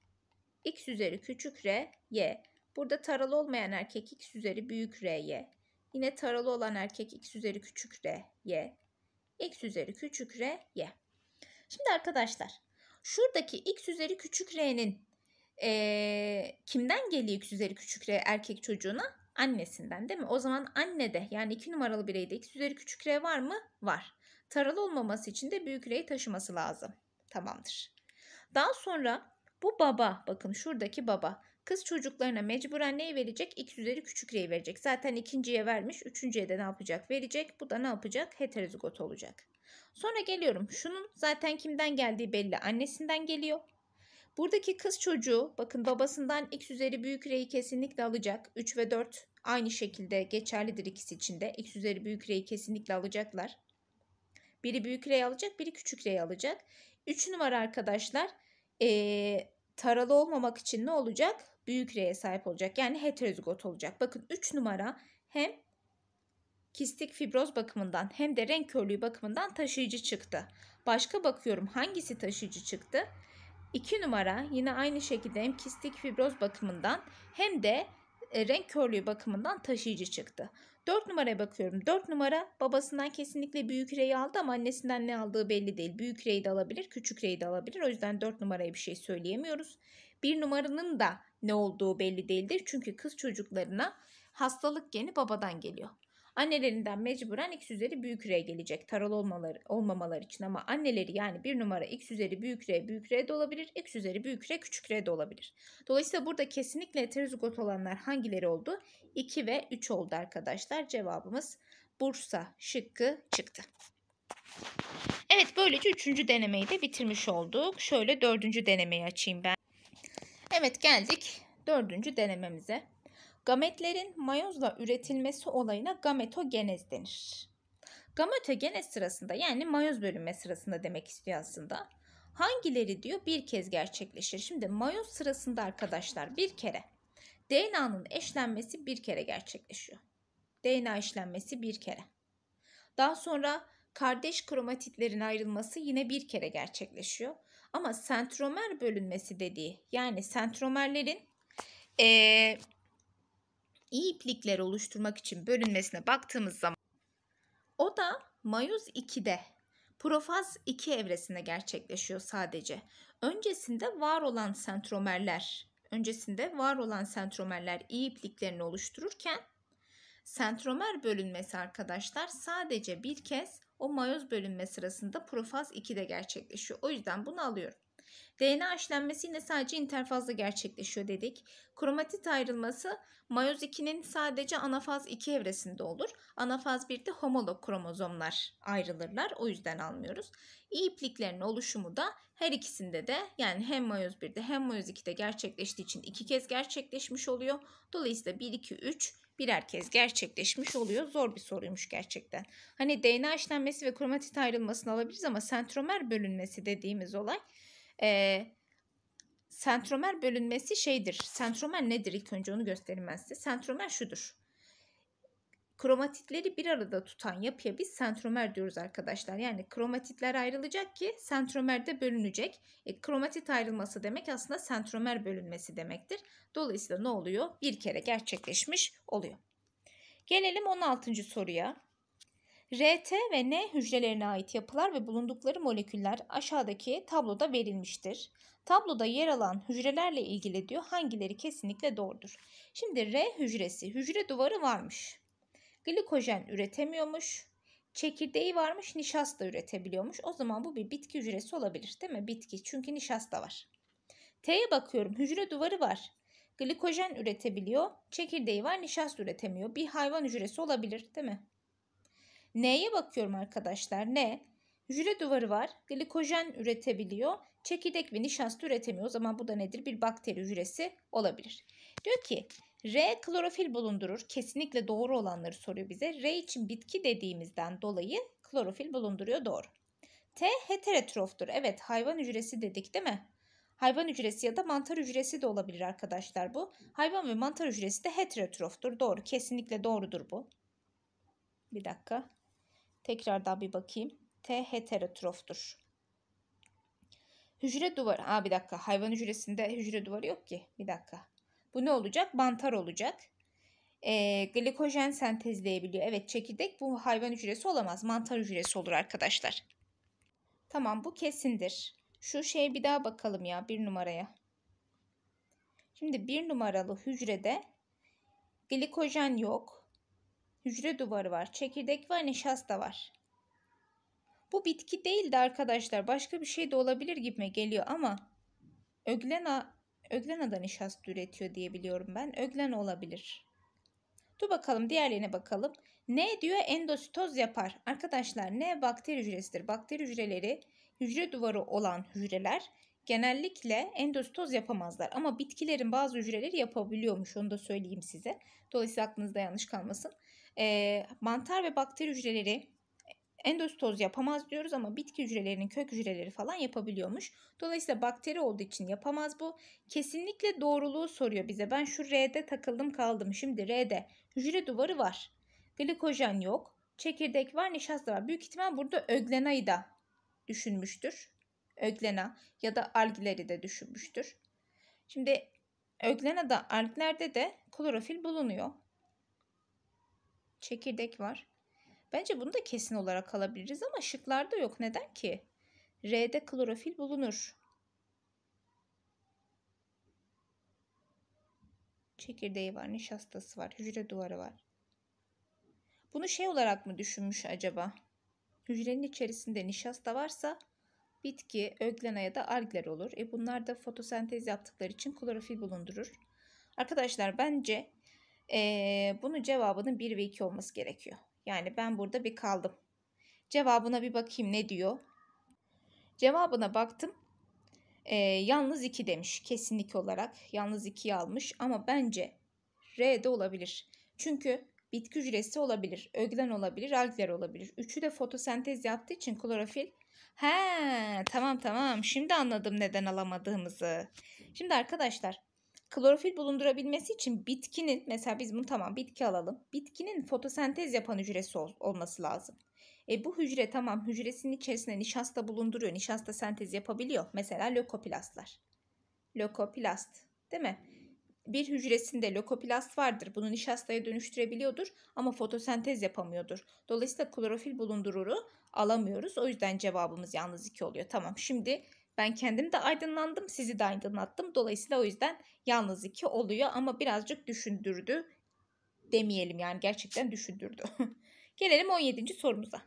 X üzeri küçük R Y. Burada taralı olmayan erkek X üzeri büyük R Y. Yine taralı olan erkek x üzeri küçük r y. x üzeri küçük r y. Şimdi arkadaşlar şuradaki x üzeri küçük r'nin e, kimden geliyor x üzeri küçük r erkek çocuğuna? Annesinden değil mi? O zaman annede yani 2 numaralı bireyde x üzeri küçük r var mı? Var. Taralı olmaması için de büyük r'yi taşıması lazım. Tamamdır. Daha sonra bu baba bakın şuradaki baba Kız çocuklarına mecburen neyi verecek? X üzeri küçük R'yi verecek. Zaten ikinciye vermiş. Üçüncüye de ne yapacak? Verecek. Bu da ne yapacak? Heterozigot olacak. Sonra geliyorum. Şunun zaten kimden geldiği belli. Annesinden geliyor. Buradaki kız çocuğu bakın babasından x üzeri büyük R'yi kesinlikle alacak. 3 ve 4 aynı şekilde geçerlidir ikisi için de. x üzeri büyük R'yi kesinlikle alacaklar. Biri büyük R'yi alacak, biri küçük R'yi alacak. 3 numara arkadaşlar ee, taralı olmamak için ne olacak? büyük R'ye sahip olacak. Yani heterozigot olacak. Bakın 3 numara hem kistik fibroz bakımından hem de renk körlüğü bakımından taşıyıcı çıktı. Başka bakıyorum hangisi taşıyıcı çıktı? 2 numara yine aynı şekilde hem kistik fibroz bakımından hem de e, renk körlüğü bakımından taşıyıcı çıktı. 4 numaraya bakıyorum. 4 numara babasından kesinlikle büyük reyi aldı ama annesinden ne aldığı belli değil. Büyük reyi de alabilir, küçük reyi de alabilir. O yüzden 4 numaraya bir şey söyleyemiyoruz. 1 numaranın da ne olduğu belli değildir. Çünkü kız çocuklarına hastalık geni babadan geliyor. Annelerinden mecburen x üzeri büyük r gelecek taral olmaları, olmamalar için ama anneleri yani bir numara x üzeri büyük r büyük r de olabilir x üzeri büyük r küçük r de olabilir. Dolayısıyla burada kesinlikle heterozigot olanlar hangileri oldu? 2 ve 3 oldu arkadaşlar cevabımız Bursa şıkkı çıktı. Evet böylece üçüncü denemeyi de bitirmiş olduk. Şöyle dördüncü denemeyi açayım ben. Evet geldik dördüncü denememize. Gametlerin mayozla üretilmesi olayına gametogenez denir. Gametogenez sırasında yani mayoz bölünme sırasında demek istiyor aslında. Hangileri diyor bir kez gerçekleşir. Şimdi mayoz sırasında arkadaşlar bir kere DNA'nın eşlenmesi bir kere gerçekleşiyor. DNA eşlenmesi bir kere. Daha sonra kardeş kromatitlerin ayrılması yine bir kere gerçekleşiyor. Ama sentromer bölünmesi dediği yani sentromerlerin e, iyi iplikler oluşturmak için bölünmesine baktığımız zaman o da mayoz 2'de profaz 2 evresinde gerçekleşiyor sadece. Öncesinde var olan sentromerler, öncesinde var olan sentromerler iyi ipliklerini oluştururken sentromer bölünmesi arkadaşlar sadece bir kez o mayoz bölünme sırasında profaz 2'de gerçekleşiyor. O yüzden bunu alıyorum. DNA işlenmesi yine sadece interfazda gerçekleşiyor dedik. Kromatit ayrılması mayoz 2'nin sadece anafaz 2 evresinde olur. Anafaz 1'de homolog kromozomlar ayrılırlar. O yüzden almıyoruz. İpliklerin oluşumu da her ikisinde de yani hem mayoz 1'de hem mayoz 2'de gerçekleştiği için iki kez gerçekleşmiş oluyor. Dolayısıyla 1, 2, 3 birer kez gerçekleşmiş oluyor. Zor bir soruymuş gerçekten. Hani DNA işlenmesi ve kromatit ayrılmasını alabiliriz ama sentromer bölünmesi dediğimiz olay e, sentromer bölünmesi şeydir. Sentromer nedir ilk önce onu göstereyim ben size. Sentromer şudur kromatitleri bir arada tutan yapıya biz sentromer diyoruz arkadaşlar. Yani kromatitler ayrılacak ki sentromer de bölünecek. E, kromatit ayrılması demek aslında sentromer bölünmesi demektir. Dolayısıyla ne oluyor? Bir kere gerçekleşmiş oluyor. Gelelim 16. soruya. RT ve N hücrelerine ait yapılar ve bulundukları moleküller aşağıdaki tabloda verilmiştir. Tabloda yer alan hücrelerle ilgili diyor hangileri kesinlikle doğrudur. Şimdi R hücresi hücre duvarı varmış. Glikojen üretemiyormuş. Çekirdeği varmış nişasta üretebiliyormuş. O zaman bu bir bitki hücresi olabilir değil mi? Bitki çünkü nişasta var. T'ye bakıyorum hücre duvarı var. Glikojen üretebiliyor. Çekirdeği var nişasta üretemiyor. Bir hayvan hücresi olabilir değil mi? N'ye bakıyorum arkadaşlar. N hücre duvarı var. Glikojen üretebiliyor. Çekirdek ve nişasta üretemiyor. O zaman bu da nedir? Bir bakteri hücresi olabilir. Diyor ki R klorofil bulundurur. Kesinlikle doğru olanları soruyor bize. R için bitki dediğimizden dolayı klorofil bulunduruyor doğru. T heterotroftur. Evet hayvan hücresi dedik değil mi? Hayvan hücresi ya da mantar hücresi de olabilir arkadaşlar bu. Hayvan ve mantar hücresi de heterotroftur. Doğru. Kesinlikle doğrudur bu. Bir dakika. Tekrardan bir bakayım. T heterotroftur. Hücre duvarı. Aa bir dakika. Hayvan hücresinde hücre duvarı yok ki. Bir dakika. Bu ne olacak? Mantar olacak. E, glikojen sentezleyebiliyor. Evet çekirdek bu hayvan hücresi olamaz. Mantar hücresi olur arkadaşlar. Tamam bu kesindir. Şu şeye bir daha bakalım ya bir numaraya. Şimdi bir numaralı hücrede glikojen yok. Hücre duvarı var. Çekirdek var. Nişasta var. Bu bitki değildi arkadaşlar. Başka bir şey de olabilir gibime geliyor ama öglena Öglena da üretiyor diye biliyorum ben. Öglena olabilir. Dur bakalım diğerlerine bakalım. Ne diyor endositoz yapar. Arkadaşlar ne? bakteri hücresidir. Bakteri hücreleri hücre duvarı olan hücreler genellikle endositoz yapamazlar. Ama bitkilerin bazı hücreleri yapabiliyormuş onu da söyleyeyim size. Dolayısıyla aklınızda yanlış kalmasın. E, mantar ve bakteri hücreleri endostoz yapamaz diyoruz ama bitki hücrelerinin kök hücreleri falan yapabiliyormuş. Dolayısıyla bakteri olduğu için yapamaz bu. Kesinlikle doğruluğu soruyor bize. Ben şu R'de takıldım kaldım. Şimdi R'de hücre duvarı var. Glikojen yok. Çekirdek var, nişasta var. Büyük ihtimal burada öglenayı da düşünmüştür. Öglena ya da algileri de düşünmüştür. Şimdi öglena'da, alglerde de klorofil bulunuyor. Çekirdek var. Bence bunu da kesin olarak alabiliriz ama şıklarda yok. Neden ki? R'de klorofil bulunur. Çekirdeği var, nişastası var, hücre duvarı var. Bunu şey olarak mı düşünmüş acaba? Hücrenin içerisinde nişasta varsa bitki, öglena ya da algler olur. E bunlar da fotosentez yaptıkları için klorofil bulundurur. Arkadaşlar bence ee, bunun cevabının 1 ve 2 olması gerekiyor. Yani ben burada bir kaldım. Cevabına bir bakayım ne diyor. Cevabına baktım. E, yalnız 2 demiş kesinlik olarak. Yalnız 2'yi almış ama bence R de olabilir. Çünkü bitki hücresi olabilir, öglen olabilir, algler olabilir. Üçü de fotosentez yaptığı için klorofil. He tamam tamam şimdi anladım neden alamadığımızı. Şimdi arkadaşlar klorofil bulundurabilmesi için bitkinin mesela biz bunu tamam bitki alalım. Bitkinin fotosentez yapan hücresi ol, olması lazım. E bu hücre tamam hücresinin içerisinde nişasta bulunduruyor. Nişasta sentez yapabiliyor. Mesela lökoplastlar. Lökoplast değil mi? Bir hücresinde lökoplast vardır. Bunu nişastaya dönüştürebiliyordur ama fotosentez yapamıyordur. Dolayısıyla klorofil bulundururu alamıyoruz. O yüzden cevabımız yalnız iki oluyor. Tamam şimdi ben kendim de aydınlandım, sizi de aydınlattım. Dolayısıyla o yüzden yalnız iki oluyor ama birazcık düşündürdü demeyelim yani gerçekten düşündürdü. Gelelim 17. sorumuza.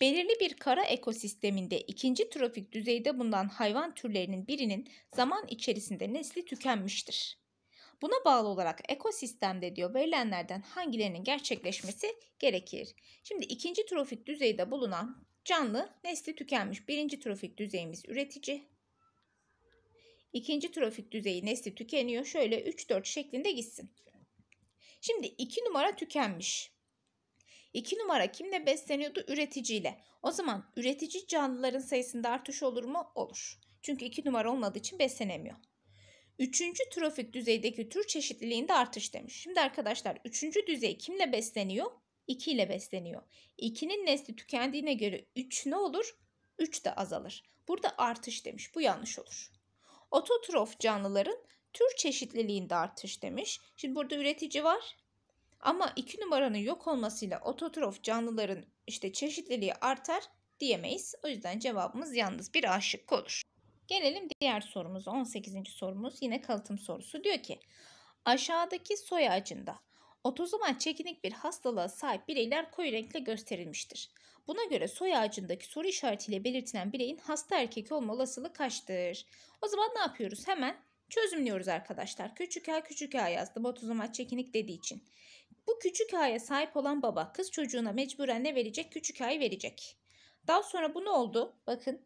Belirli bir kara ekosisteminde ikinci trofik düzeyde bulunan hayvan türlerinin birinin zaman içerisinde nesli tükenmiştir. Buna bağlı olarak ekosistemde diyor verilenlerden hangilerinin gerçekleşmesi gerekir? Şimdi ikinci trofik düzeyde bulunan Canlı nesli tükenmiş. Birinci trofik düzeyimiz üretici. İkinci trofik düzeyi nesli tükeniyor. Şöyle 3-4 şeklinde gitsin. Şimdi 2 numara tükenmiş. 2 numara kimle besleniyordu? Üreticiyle. O zaman üretici canlıların sayısında artış olur mu? Olur. Çünkü 2 numara olmadığı için beslenemiyor. Üçüncü trofik düzeydeki tür çeşitliliğinde artış demiş. Şimdi arkadaşlar üçüncü düzey kimle besleniyor? 2 ile besleniyor. 2'nin nesli tükendiğine göre 3 ne olur? 3 de azalır. Burada artış demiş. Bu yanlış olur. Ototrof canlıların tür çeşitliliğinde artış demiş. Şimdi burada üretici var. Ama 2 numaranın yok olmasıyla ototrof canlıların işte çeşitliliği artar diyemeyiz. O yüzden cevabımız yalnız bir aşık olur. Gelelim diğer sorumuza. 18. sorumuz yine kalıtım sorusu. Diyor ki aşağıdaki soy ağacında Otozomal çekinik bir hastalığa sahip bireyler koyu renkle gösterilmiştir. Buna göre soy ağacındaki soru işaretiyle belirtilen bireyin hasta erkek olma olasılığı kaçtır? O zaman ne yapıyoruz? Hemen çözümlüyoruz arkadaşlar. Küçük A küçük A yazdım otozomal çekinik dediği için. Bu küçük A'ya sahip olan baba kız çocuğuna mecburen ne verecek? Küçük A'yı verecek. Daha sonra bu ne oldu? Bakın.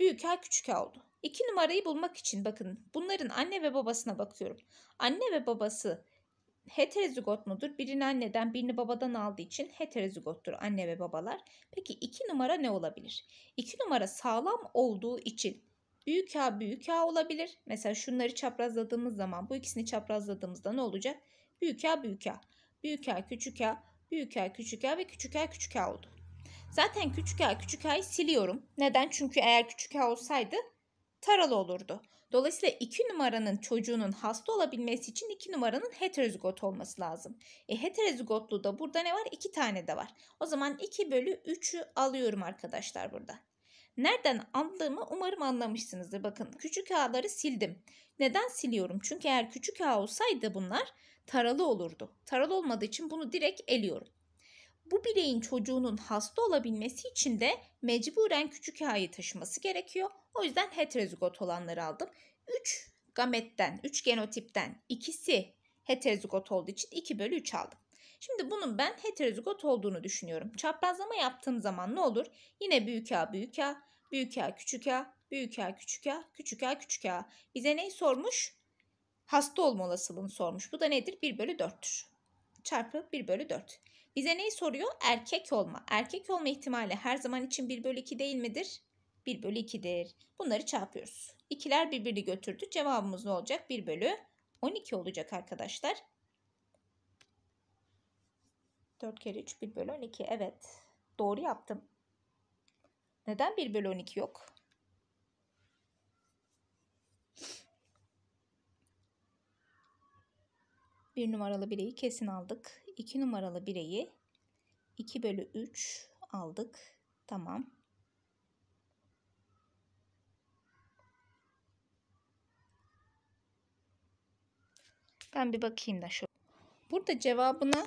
Büyük A küçük A oldu. İki numarayı bulmak için bakın bunların anne ve babasına bakıyorum. Anne ve babası heterozigot mudur? Birini anneden birini babadan aldığı için heterozigottur anne ve babalar. Peki iki numara ne olabilir? İki numara sağlam olduğu için büyük A büyük A olabilir. Mesela şunları çaprazladığımız zaman bu ikisini çaprazladığımızda ne olacak? Büyük A büyük A. Büyük A küçük A, büyük A küçük A ve küçük A küçük A oldu. Zaten küçük A küçük A'yı siliyorum. Neden? Çünkü eğer küçük A olsaydı taralı olurdu. Dolayısıyla 2 numaranın çocuğunun hasta olabilmesi için 2 numaranın heterozigot olması lazım. E heterozigotlu da burada ne var? 2 tane de var. O zaman 2 bölü 3'ü alıyorum arkadaşlar burada. Nereden anladığımı umarım anlamışsınızdır. Bakın küçük a'ları sildim. Neden siliyorum? Çünkü eğer küçük a olsaydı bunlar taralı olurdu. Taralı olmadığı için bunu direkt eliyorum bu bireyin çocuğunun hasta olabilmesi için de mecburen küçük A'yı taşıması gerekiyor. O yüzden heterozigot olanları aldım. 3 gametten, 3 genotipten ikisi heterozigot olduğu için 2 bölü 3 aldım. Şimdi bunun ben heterozigot olduğunu düşünüyorum. Çaprazlama yaptığım zaman ne olur? Yine büyük A büyük A, büyük A küçük A, büyük A küçük A, küçük A küçük A. Bize neyi sormuş? Hasta olma olasılığını sormuş. Bu da nedir? 1 bölü 4'tür. Çarpı 1 bölü 4. Bize neyi soruyor? Erkek olma. Erkek olma ihtimali her zaman için 1 bölü 2 değil midir? 1 bölü 2'dir. Bunları çarpıyoruz. İkiler birbirini götürdü. Cevabımız ne olacak? 1 bölü 12 olacak arkadaşlar. 4 kere 3 1 bölü 12. Evet. Doğru yaptım. Neden 1 bölü 12 yok? Bir numaralı bireyi kesin aldık. 2 numaralı bireyi 2 bölü 3 aldık. Tamam. Ben bir bakayım da şu. Burada cevabına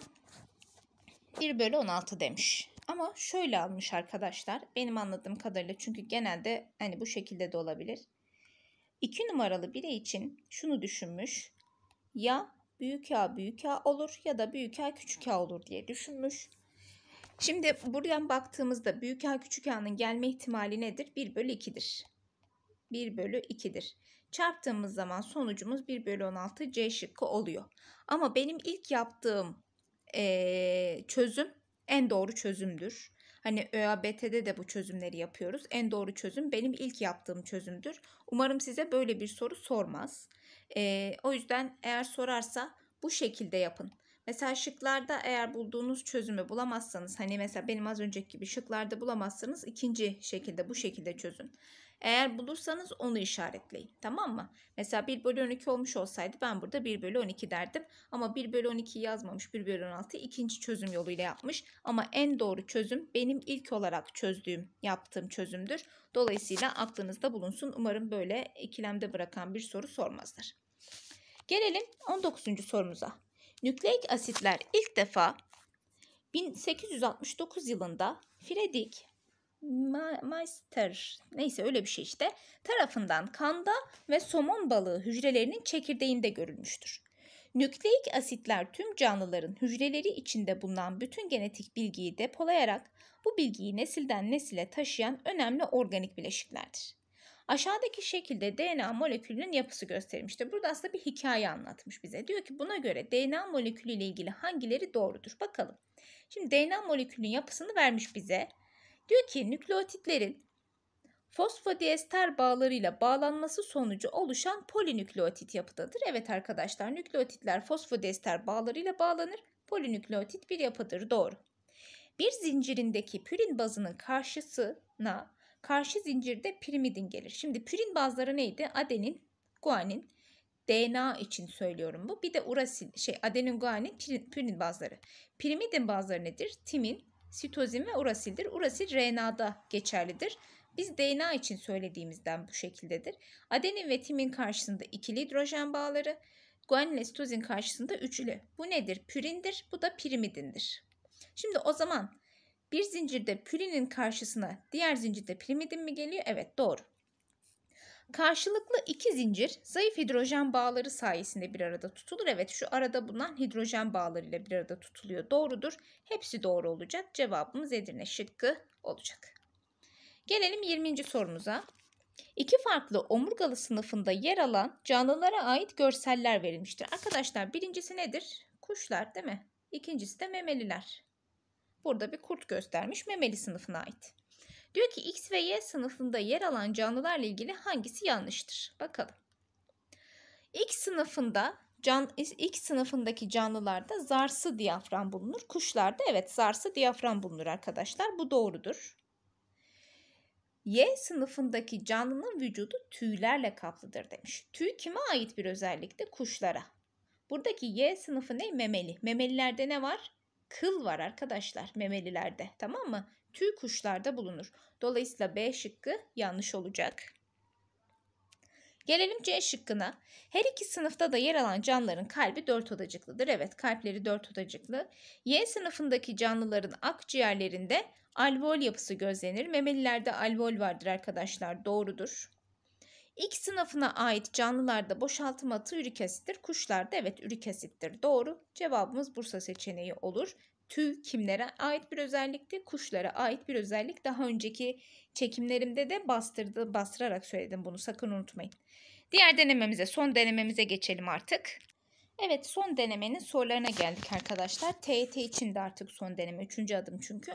1 bölü 16 demiş. Ama şöyle almış arkadaşlar. Benim anladığım kadarıyla çünkü genelde hani bu şekilde de olabilir. 2 numaralı birey için şunu düşünmüş. Ya büyük A büyük A olur ya da büyük A küçük A olur diye düşünmüş. Şimdi buradan baktığımızda büyük A küçük A'nın gelme ihtimali nedir? 1 bölü 2'dir. 1 bölü 2'dir. Çarptığımız zaman sonucumuz 1 bölü 16 C şıkkı oluyor. Ama benim ilk yaptığım ee, çözüm en doğru çözümdür. Hani ÖABT'de de bu çözümleri yapıyoruz. En doğru çözüm benim ilk yaptığım çözümdür. Umarım size böyle bir soru sormaz. E, o yüzden eğer sorarsa bu şekilde yapın. Mesela şıklarda eğer bulduğunuz çözümü bulamazsanız hani mesela benim az önceki gibi şıklarda bulamazsanız ikinci şekilde bu şekilde çözün. Eğer bulursanız onu işaretleyin. Tamam mı? Mesela 1 bölü 12 olmuş olsaydı ben burada 1 bölü 12 derdim. Ama 1 bölü 12 yazmamış 1 bölü 16 ikinci çözüm yoluyla yapmış. Ama en doğru çözüm benim ilk olarak çözdüğüm yaptığım çözümdür. Dolayısıyla aklınızda bulunsun. Umarım böyle ikilemde bırakan bir soru sormazlar. Gelelim 19. sorumuza. Nükleik asitler ilk defa 1869 yılında Friedrich Meister neyse öyle bir şey işte tarafından kanda ve somon balığı hücrelerinin çekirdeğinde görülmüştür. Nükleik asitler tüm canlıların hücreleri içinde bulunan bütün genetik bilgiyi depolayarak bu bilgiyi nesilden nesile taşıyan önemli organik bileşiklerdir. Aşağıdaki şekilde DNA molekülünün yapısı gösterilmiştir. Burada aslında bir hikaye anlatmış bize. Diyor ki buna göre DNA molekülü ile ilgili hangileri doğrudur? Bakalım. Şimdi DNA molekülünün yapısını vermiş bize. Diyor ki nükleotitlerin fosfodiester bağlarıyla bağlanması sonucu oluşan polinükleotit yapıdadır. Evet arkadaşlar nükleotitler fosfodiester bağlarıyla bağlanır. Polinükleotit bir yapıdır. Doğru. Bir zincirindeki pürin bazının karşısına karşı zincirde pirimidin gelir. Şimdi pürin bazları neydi? Adenin, guanin, DNA için söylüyorum bu. Bir de urasil, şey adenin, guanin, pirin, pürin bazları. Pirimidin bazları nedir? Timin, sitozin ve urasildir. Urasil RNA'da geçerlidir. Biz DNA için söylediğimizden bu şekildedir. Adenin ve timin karşısında ikili hidrojen bağları, guanin ve sitozin karşısında üçlü. Bu nedir? Pürindir, bu da pirimidindir. Şimdi o zaman bir zincirde pürinin karşısına diğer zincirde pirimidin mi geliyor? Evet doğru. Karşılıklı iki zincir zayıf hidrojen bağları sayesinde bir arada tutulur. Evet şu arada bulunan hidrojen bağları ile bir arada tutuluyor. Doğrudur. Hepsi doğru olacak. Cevabımız Edirne şıkkı olacak. Gelelim 20. sorumuza. İki farklı omurgalı sınıfında yer alan canlılara ait görseller verilmiştir. Arkadaşlar birincisi nedir? Kuşlar değil mi? İkincisi de memeliler. Burada bir kurt göstermiş memeli sınıfına ait. Diyor ki X ve Y sınıfında yer alan canlılarla ilgili hangisi yanlıştır? Bakalım. X sınıfında can, X sınıfındaki canlılarda zarsı diyafram bulunur. Kuşlarda evet zarsı diyafram bulunur arkadaşlar. Bu doğrudur. Y sınıfındaki canlının vücudu tüylerle kaplıdır demiş. Tüy kime ait bir özellikte? Kuşlara. Buradaki Y sınıfı ne? Memeli. Memelilerde ne var? Kıl var arkadaşlar memelilerde. Tamam mı? tüy kuşlarda bulunur. Dolayısıyla B şıkkı yanlış olacak. Gelelim C şıkkına. Her iki sınıfta da yer alan canlıların kalbi dört odacıklıdır. Evet kalpleri dört odacıklı. Y sınıfındaki canlıların akciğerlerinde alveol yapısı gözlenir. Memelilerde alveol vardır arkadaşlar doğrudur. X sınıfına ait canlılarda boşaltım atı ürik asittir. Kuşlarda evet ürik asittir. Doğru. Cevabımız Bursa seçeneği olur tüy kimlere ait bir özellikti? Kuşlara ait bir özellik. Daha önceki çekimlerimde de bastırdı, bastırarak söyledim bunu sakın unutmayın. Diğer denememize, son denememize geçelim artık. Evet son denemenin sorularına geldik arkadaşlar. TET için de artık son deneme. Üçüncü adım çünkü.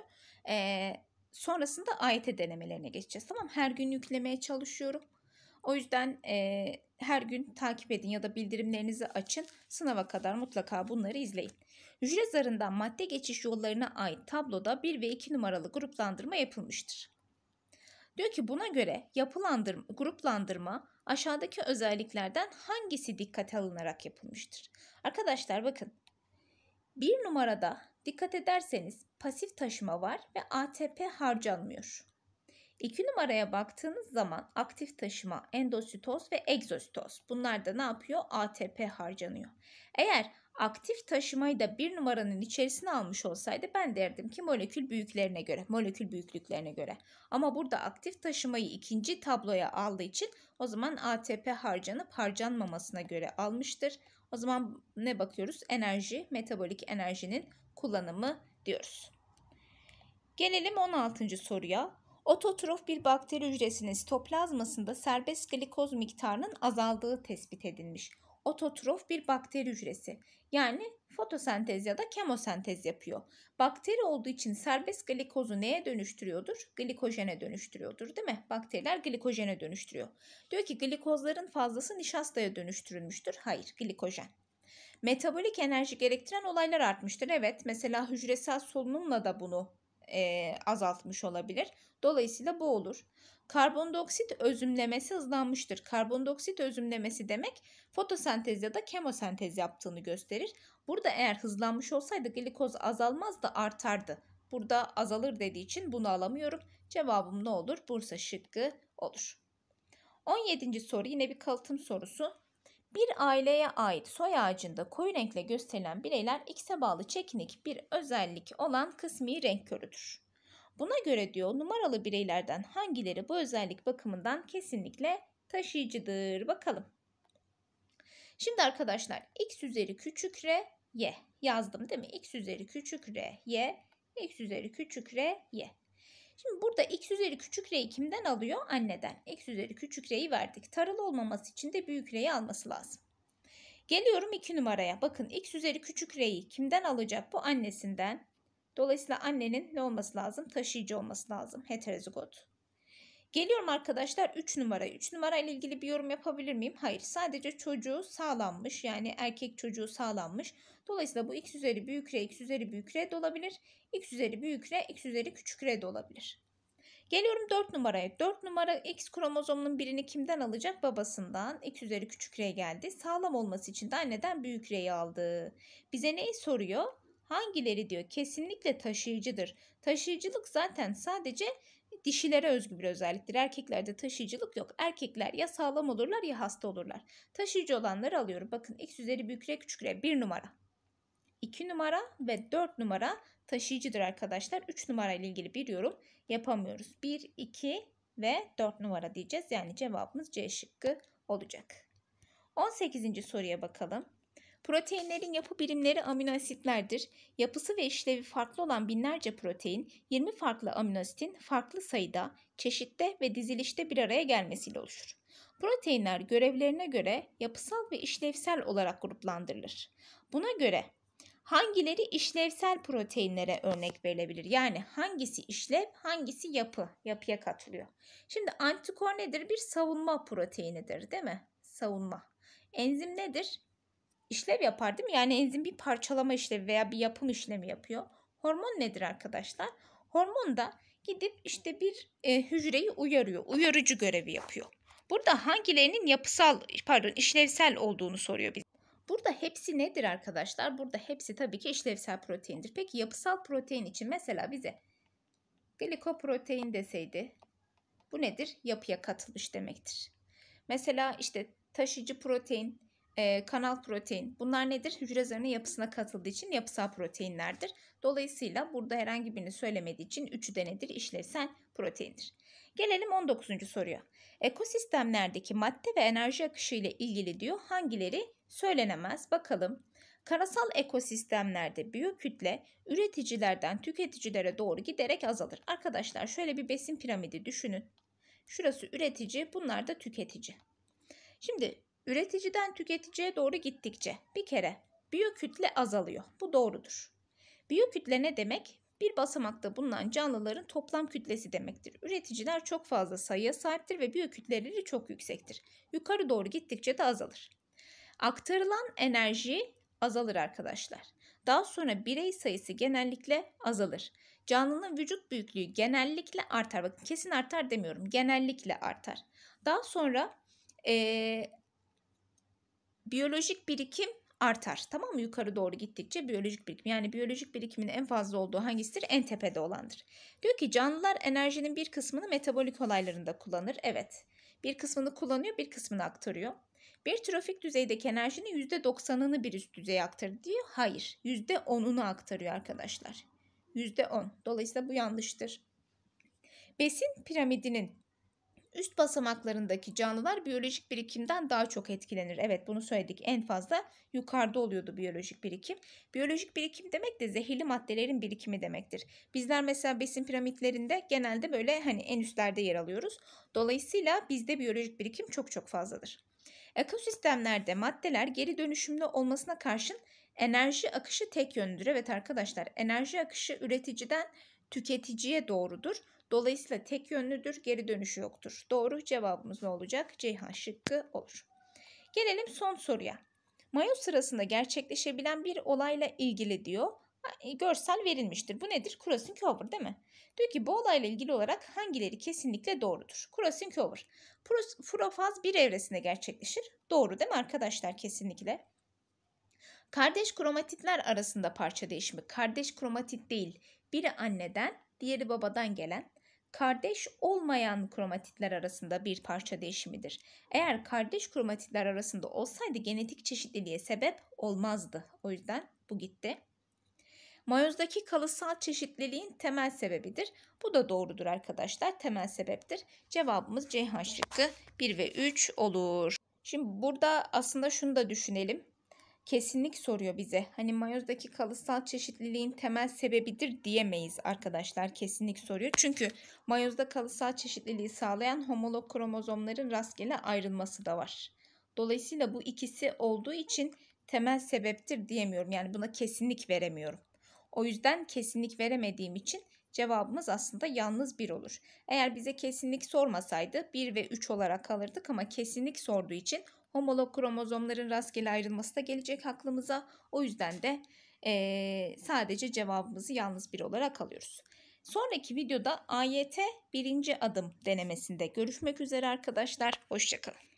Ee, sonrasında AYT denemelerine geçeceğiz. Tamam her gün yüklemeye çalışıyorum. O yüzden e, her gün takip edin ya da bildirimlerinizi açın. Sınava kadar mutlaka bunları izleyin. Hücre zarından madde geçiş yollarına ait tabloda 1 ve 2 numaralı gruplandırma yapılmıştır. Diyor ki buna göre yapılandırma, gruplandırma aşağıdaki özelliklerden hangisi dikkate alınarak yapılmıştır? Arkadaşlar bakın. bir numarada dikkat ederseniz pasif taşıma var ve ATP harcanmıyor. İki numaraya baktığınız zaman aktif taşıma, endositoz ve egzositoz. Bunlar da ne yapıyor? ATP harcanıyor. Eğer aktif taşımayı da bir numaranın içerisine almış olsaydı ben derdim ki molekül büyüklerine göre, molekül büyüklüklerine göre. Ama burada aktif taşımayı ikinci tabloya aldığı için o zaman ATP harcanıp harcanmamasına göre almıştır. O zaman ne bakıyoruz? Enerji, metabolik enerjinin kullanımı diyoruz. Gelelim 16. soruya. Ototrof bir bakteri hücresinin sitoplazmasında serbest glikoz miktarının azaldığı tespit edilmiş ototrof bir bakteri hücresi. Yani fotosentez ya da kemosentez yapıyor. Bakteri olduğu için serbest glikozu neye dönüştürüyordur? Glikojene dönüştürüyordur değil mi? Bakteriler glikojene dönüştürüyor. Diyor ki glikozların fazlası nişastaya dönüştürülmüştür. Hayır glikojen. Metabolik enerji gerektiren olaylar artmıştır. Evet mesela hücresel solunumla da bunu e, azaltmış olabilir. Dolayısıyla bu olur. Karbondioksit özümlemesi hızlanmıştır. Karbondioksit özümlemesi demek fotosentez ya da kemosentez yaptığını gösterir. Burada eğer hızlanmış olsaydı glikoz azalmaz da artardı. Burada azalır dediği için bunu alamıyorum. Cevabım ne olur? Bursa şıkkı olur. 17. soru yine bir kalıtım sorusu. Bir aileye ait soy ağacında koyu renkle gösterilen bireyler X'e bağlı çekinik bir özellik olan kısmi renk körüdür. Buna göre diyor numaralı bireylerden hangileri bu özellik bakımından kesinlikle taşıyıcıdır bakalım. Şimdi arkadaşlar x üzeri küçük r y yazdım değil mi? x üzeri küçük r y x üzeri küçük r y. Şimdi burada x üzeri küçük r'yi kimden alıyor? Anneden. x üzeri küçük r'yi verdik. Taralı olmaması için de büyük r'yi alması lazım. Geliyorum 2 numaraya. Bakın x üzeri küçük r'yi kimden alacak? Bu annesinden. Dolayısıyla annenin ne olması lazım? Taşıyıcı olması lazım. Heterozigot. Geliyorum arkadaşlar 3 numara. 3 numara ile ilgili bir yorum yapabilir miyim? Hayır. Sadece çocuğu sağlanmış. Yani erkek çocuğu sağlanmış. Dolayısıyla bu x üzeri büyük r, x üzeri büyük r de olabilir. x üzeri büyük r, x üzeri küçük r de olabilir. Geliyorum 4 numaraya. 4 numara X kromozomunun birini kimden alacak? Babasından. X üzeri küçük R geldi. Sağlam olması için de anneden büyük R'yi aldı. Bize neyi soruyor? Hangileri diyor? Kesinlikle taşıyıcıdır. Taşıyıcılık zaten sadece dişilere özgü bir özelliktir. Erkeklerde taşıyıcılık yok. Erkekler ya sağlam olurlar ya hasta olurlar. Taşıyıcı olanları alıyorum. Bakın x üzeri büyük R küçük R 1 numara. 2 numara ve 4 numara taşıyıcıdır arkadaşlar. 3 numara ile ilgili bir yorum yapamıyoruz. 1, 2 ve 4 numara diyeceğiz. Yani cevabımız C şıkkı olacak. 18. soruya bakalım. Proteinlerin yapı birimleri amino asitlerdir. Yapısı ve işlevi farklı olan binlerce protein, 20 farklı amino asitin farklı sayıda, çeşitte ve dizilişte bir araya gelmesiyle oluşur. Proteinler görevlerine göre yapısal ve işlevsel olarak gruplandırılır. Buna göre hangileri işlevsel proteinlere örnek verilebilir? Yani hangisi işlev, hangisi yapı, yapıya katılıyor. Şimdi antikor nedir? Bir savunma proteinidir değil mi? Savunma. Enzim nedir? işlev yapar değil mi? Yani enzim bir parçalama işlevi veya bir yapım işlemi yapıyor. Hormon nedir arkadaşlar? Hormon da gidip işte bir e, hücreyi uyarıyor. Uyarıcı görevi yapıyor. Burada hangilerinin yapısal pardon işlevsel olduğunu soruyor bize. Burada hepsi nedir arkadaşlar? Burada hepsi tabii ki işlevsel proteindir. Peki yapısal protein için mesela bize glikoprotein deseydi bu nedir? Yapıya katılmış demektir. Mesela işte taşıyıcı protein e, kanal protein. Bunlar nedir? Hücre zarının yapısına katıldığı için yapısal proteinlerdir. Dolayısıyla burada herhangi birini söylemediği için üçü de nedir? İşlevsel proteindir. Gelelim 19. soruya. Ekosistemlerdeki madde ve enerji akışı ile ilgili diyor hangileri söylenemez? Bakalım. Karasal ekosistemlerde büyük kütle üreticilerden tüketicilere doğru giderek azalır. Arkadaşlar şöyle bir besin piramidi düşünün. Şurası üretici, bunlar da tüketici. Şimdi Üreticiden tüketiciye doğru gittikçe bir kere biyokütle azalıyor. Bu doğrudur. Biyokütle ne demek? Bir basamakta bulunan canlıların toplam kütlesi demektir. Üreticiler çok fazla sayıya sahiptir ve biyokütleleri çok yüksektir. Yukarı doğru gittikçe de azalır. Aktarılan enerji azalır arkadaşlar. Daha sonra birey sayısı genellikle azalır. Canlının vücut büyüklüğü genellikle artar. Bakın kesin artar demiyorum. Genellikle artar. Daha sonra ee, biyolojik birikim artar. Tamam mı? Yukarı doğru gittikçe biyolojik birikim. Yani biyolojik birikimin en fazla olduğu hangisidir? En tepede olandır. Diyor ki canlılar enerjinin bir kısmını metabolik olaylarında kullanır. Evet. Bir kısmını kullanıyor, bir kısmını aktarıyor. Bir trofik düzeydeki enerjinin %90'ını bir üst düzeye aktarır diyor. Hayır. %10'unu aktarıyor arkadaşlar. %10. Dolayısıyla bu yanlıştır. Besin piramidinin üst basamaklarındaki canlılar biyolojik birikimden daha çok etkilenir. Evet bunu söyledik. En fazla yukarıda oluyordu biyolojik birikim. Biyolojik birikim demek de zehirli maddelerin birikimi demektir. Bizler mesela besin piramitlerinde genelde böyle hani en üstlerde yer alıyoruz. Dolayısıyla bizde biyolojik birikim çok çok fazladır. Ekosistemlerde maddeler geri dönüşümlü olmasına karşın enerji akışı tek yönlüdür. Evet arkadaşlar enerji akışı üreticiden tüketiciye doğrudur. Dolayısıyla tek yönlüdür, geri dönüşü yoktur. Doğru cevabımız ne olacak? Ceyhan şıkkı olur. Gelelim son soruya. Mayo sırasında gerçekleşebilen bir olayla ilgili diyor. E, görsel verilmiştir. Bu nedir? Crossing-over değil mi? Diyor ki bu olayla ilgili olarak hangileri kesinlikle doğrudur? Crossing-over. Profaz bir evresinde gerçekleşir. Doğru değil mi arkadaşlar kesinlikle? Kardeş kromatitler arasında parça değişimi. Kardeş kromatit değil, biri anneden, diğeri babadan gelen kardeş olmayan kromatitler arasında bir parça değişimidir. Eğer kardeş kromatitler arasında olsaydı genetik çeşitliliğe sebep olmazdı. O yüzden bu gitti. Mayozdaki kalıtsal çeşitliliğin temel sebebidir. Bu da doğrudur arkadaşlar. Temel sebeptir. Cevabımız C şıkkı 1 ve 3 olur. Şimdi burada aslında şunu da düşünelim kesinlik soruyor bize. Hani mayozdaki kalıtsal çeşitliliğin temel sebebidir diyemeyiz arkadaşlar kesinlik soruyor. Çünkü mayozda kalıtsal çeşitliliği sağlayan homolog kromozomların rastgele ayrılması da var. Dolayısıyla bu ikisi olduğu için temel sebeptir diyemiyorum. Yani buna kesinlik veremiyorum. O yüzden kesinlik veremediğim için cevabımız aslında yalnız 1 olur. Eğer bize kesinlik sormasaydı 1 ve 3 olarak alırdık ama kesinlik sorduğu için homolog kromozomların rastgele ayrılması da gelecek aklımıza. O yüzden de e, sadece cevabımızı yalnız bir olarak alıyoruz. Sonraki videoda AYT birinci adım denemesinde görüşmek üzere arkadaşlar. Hoşçakalın.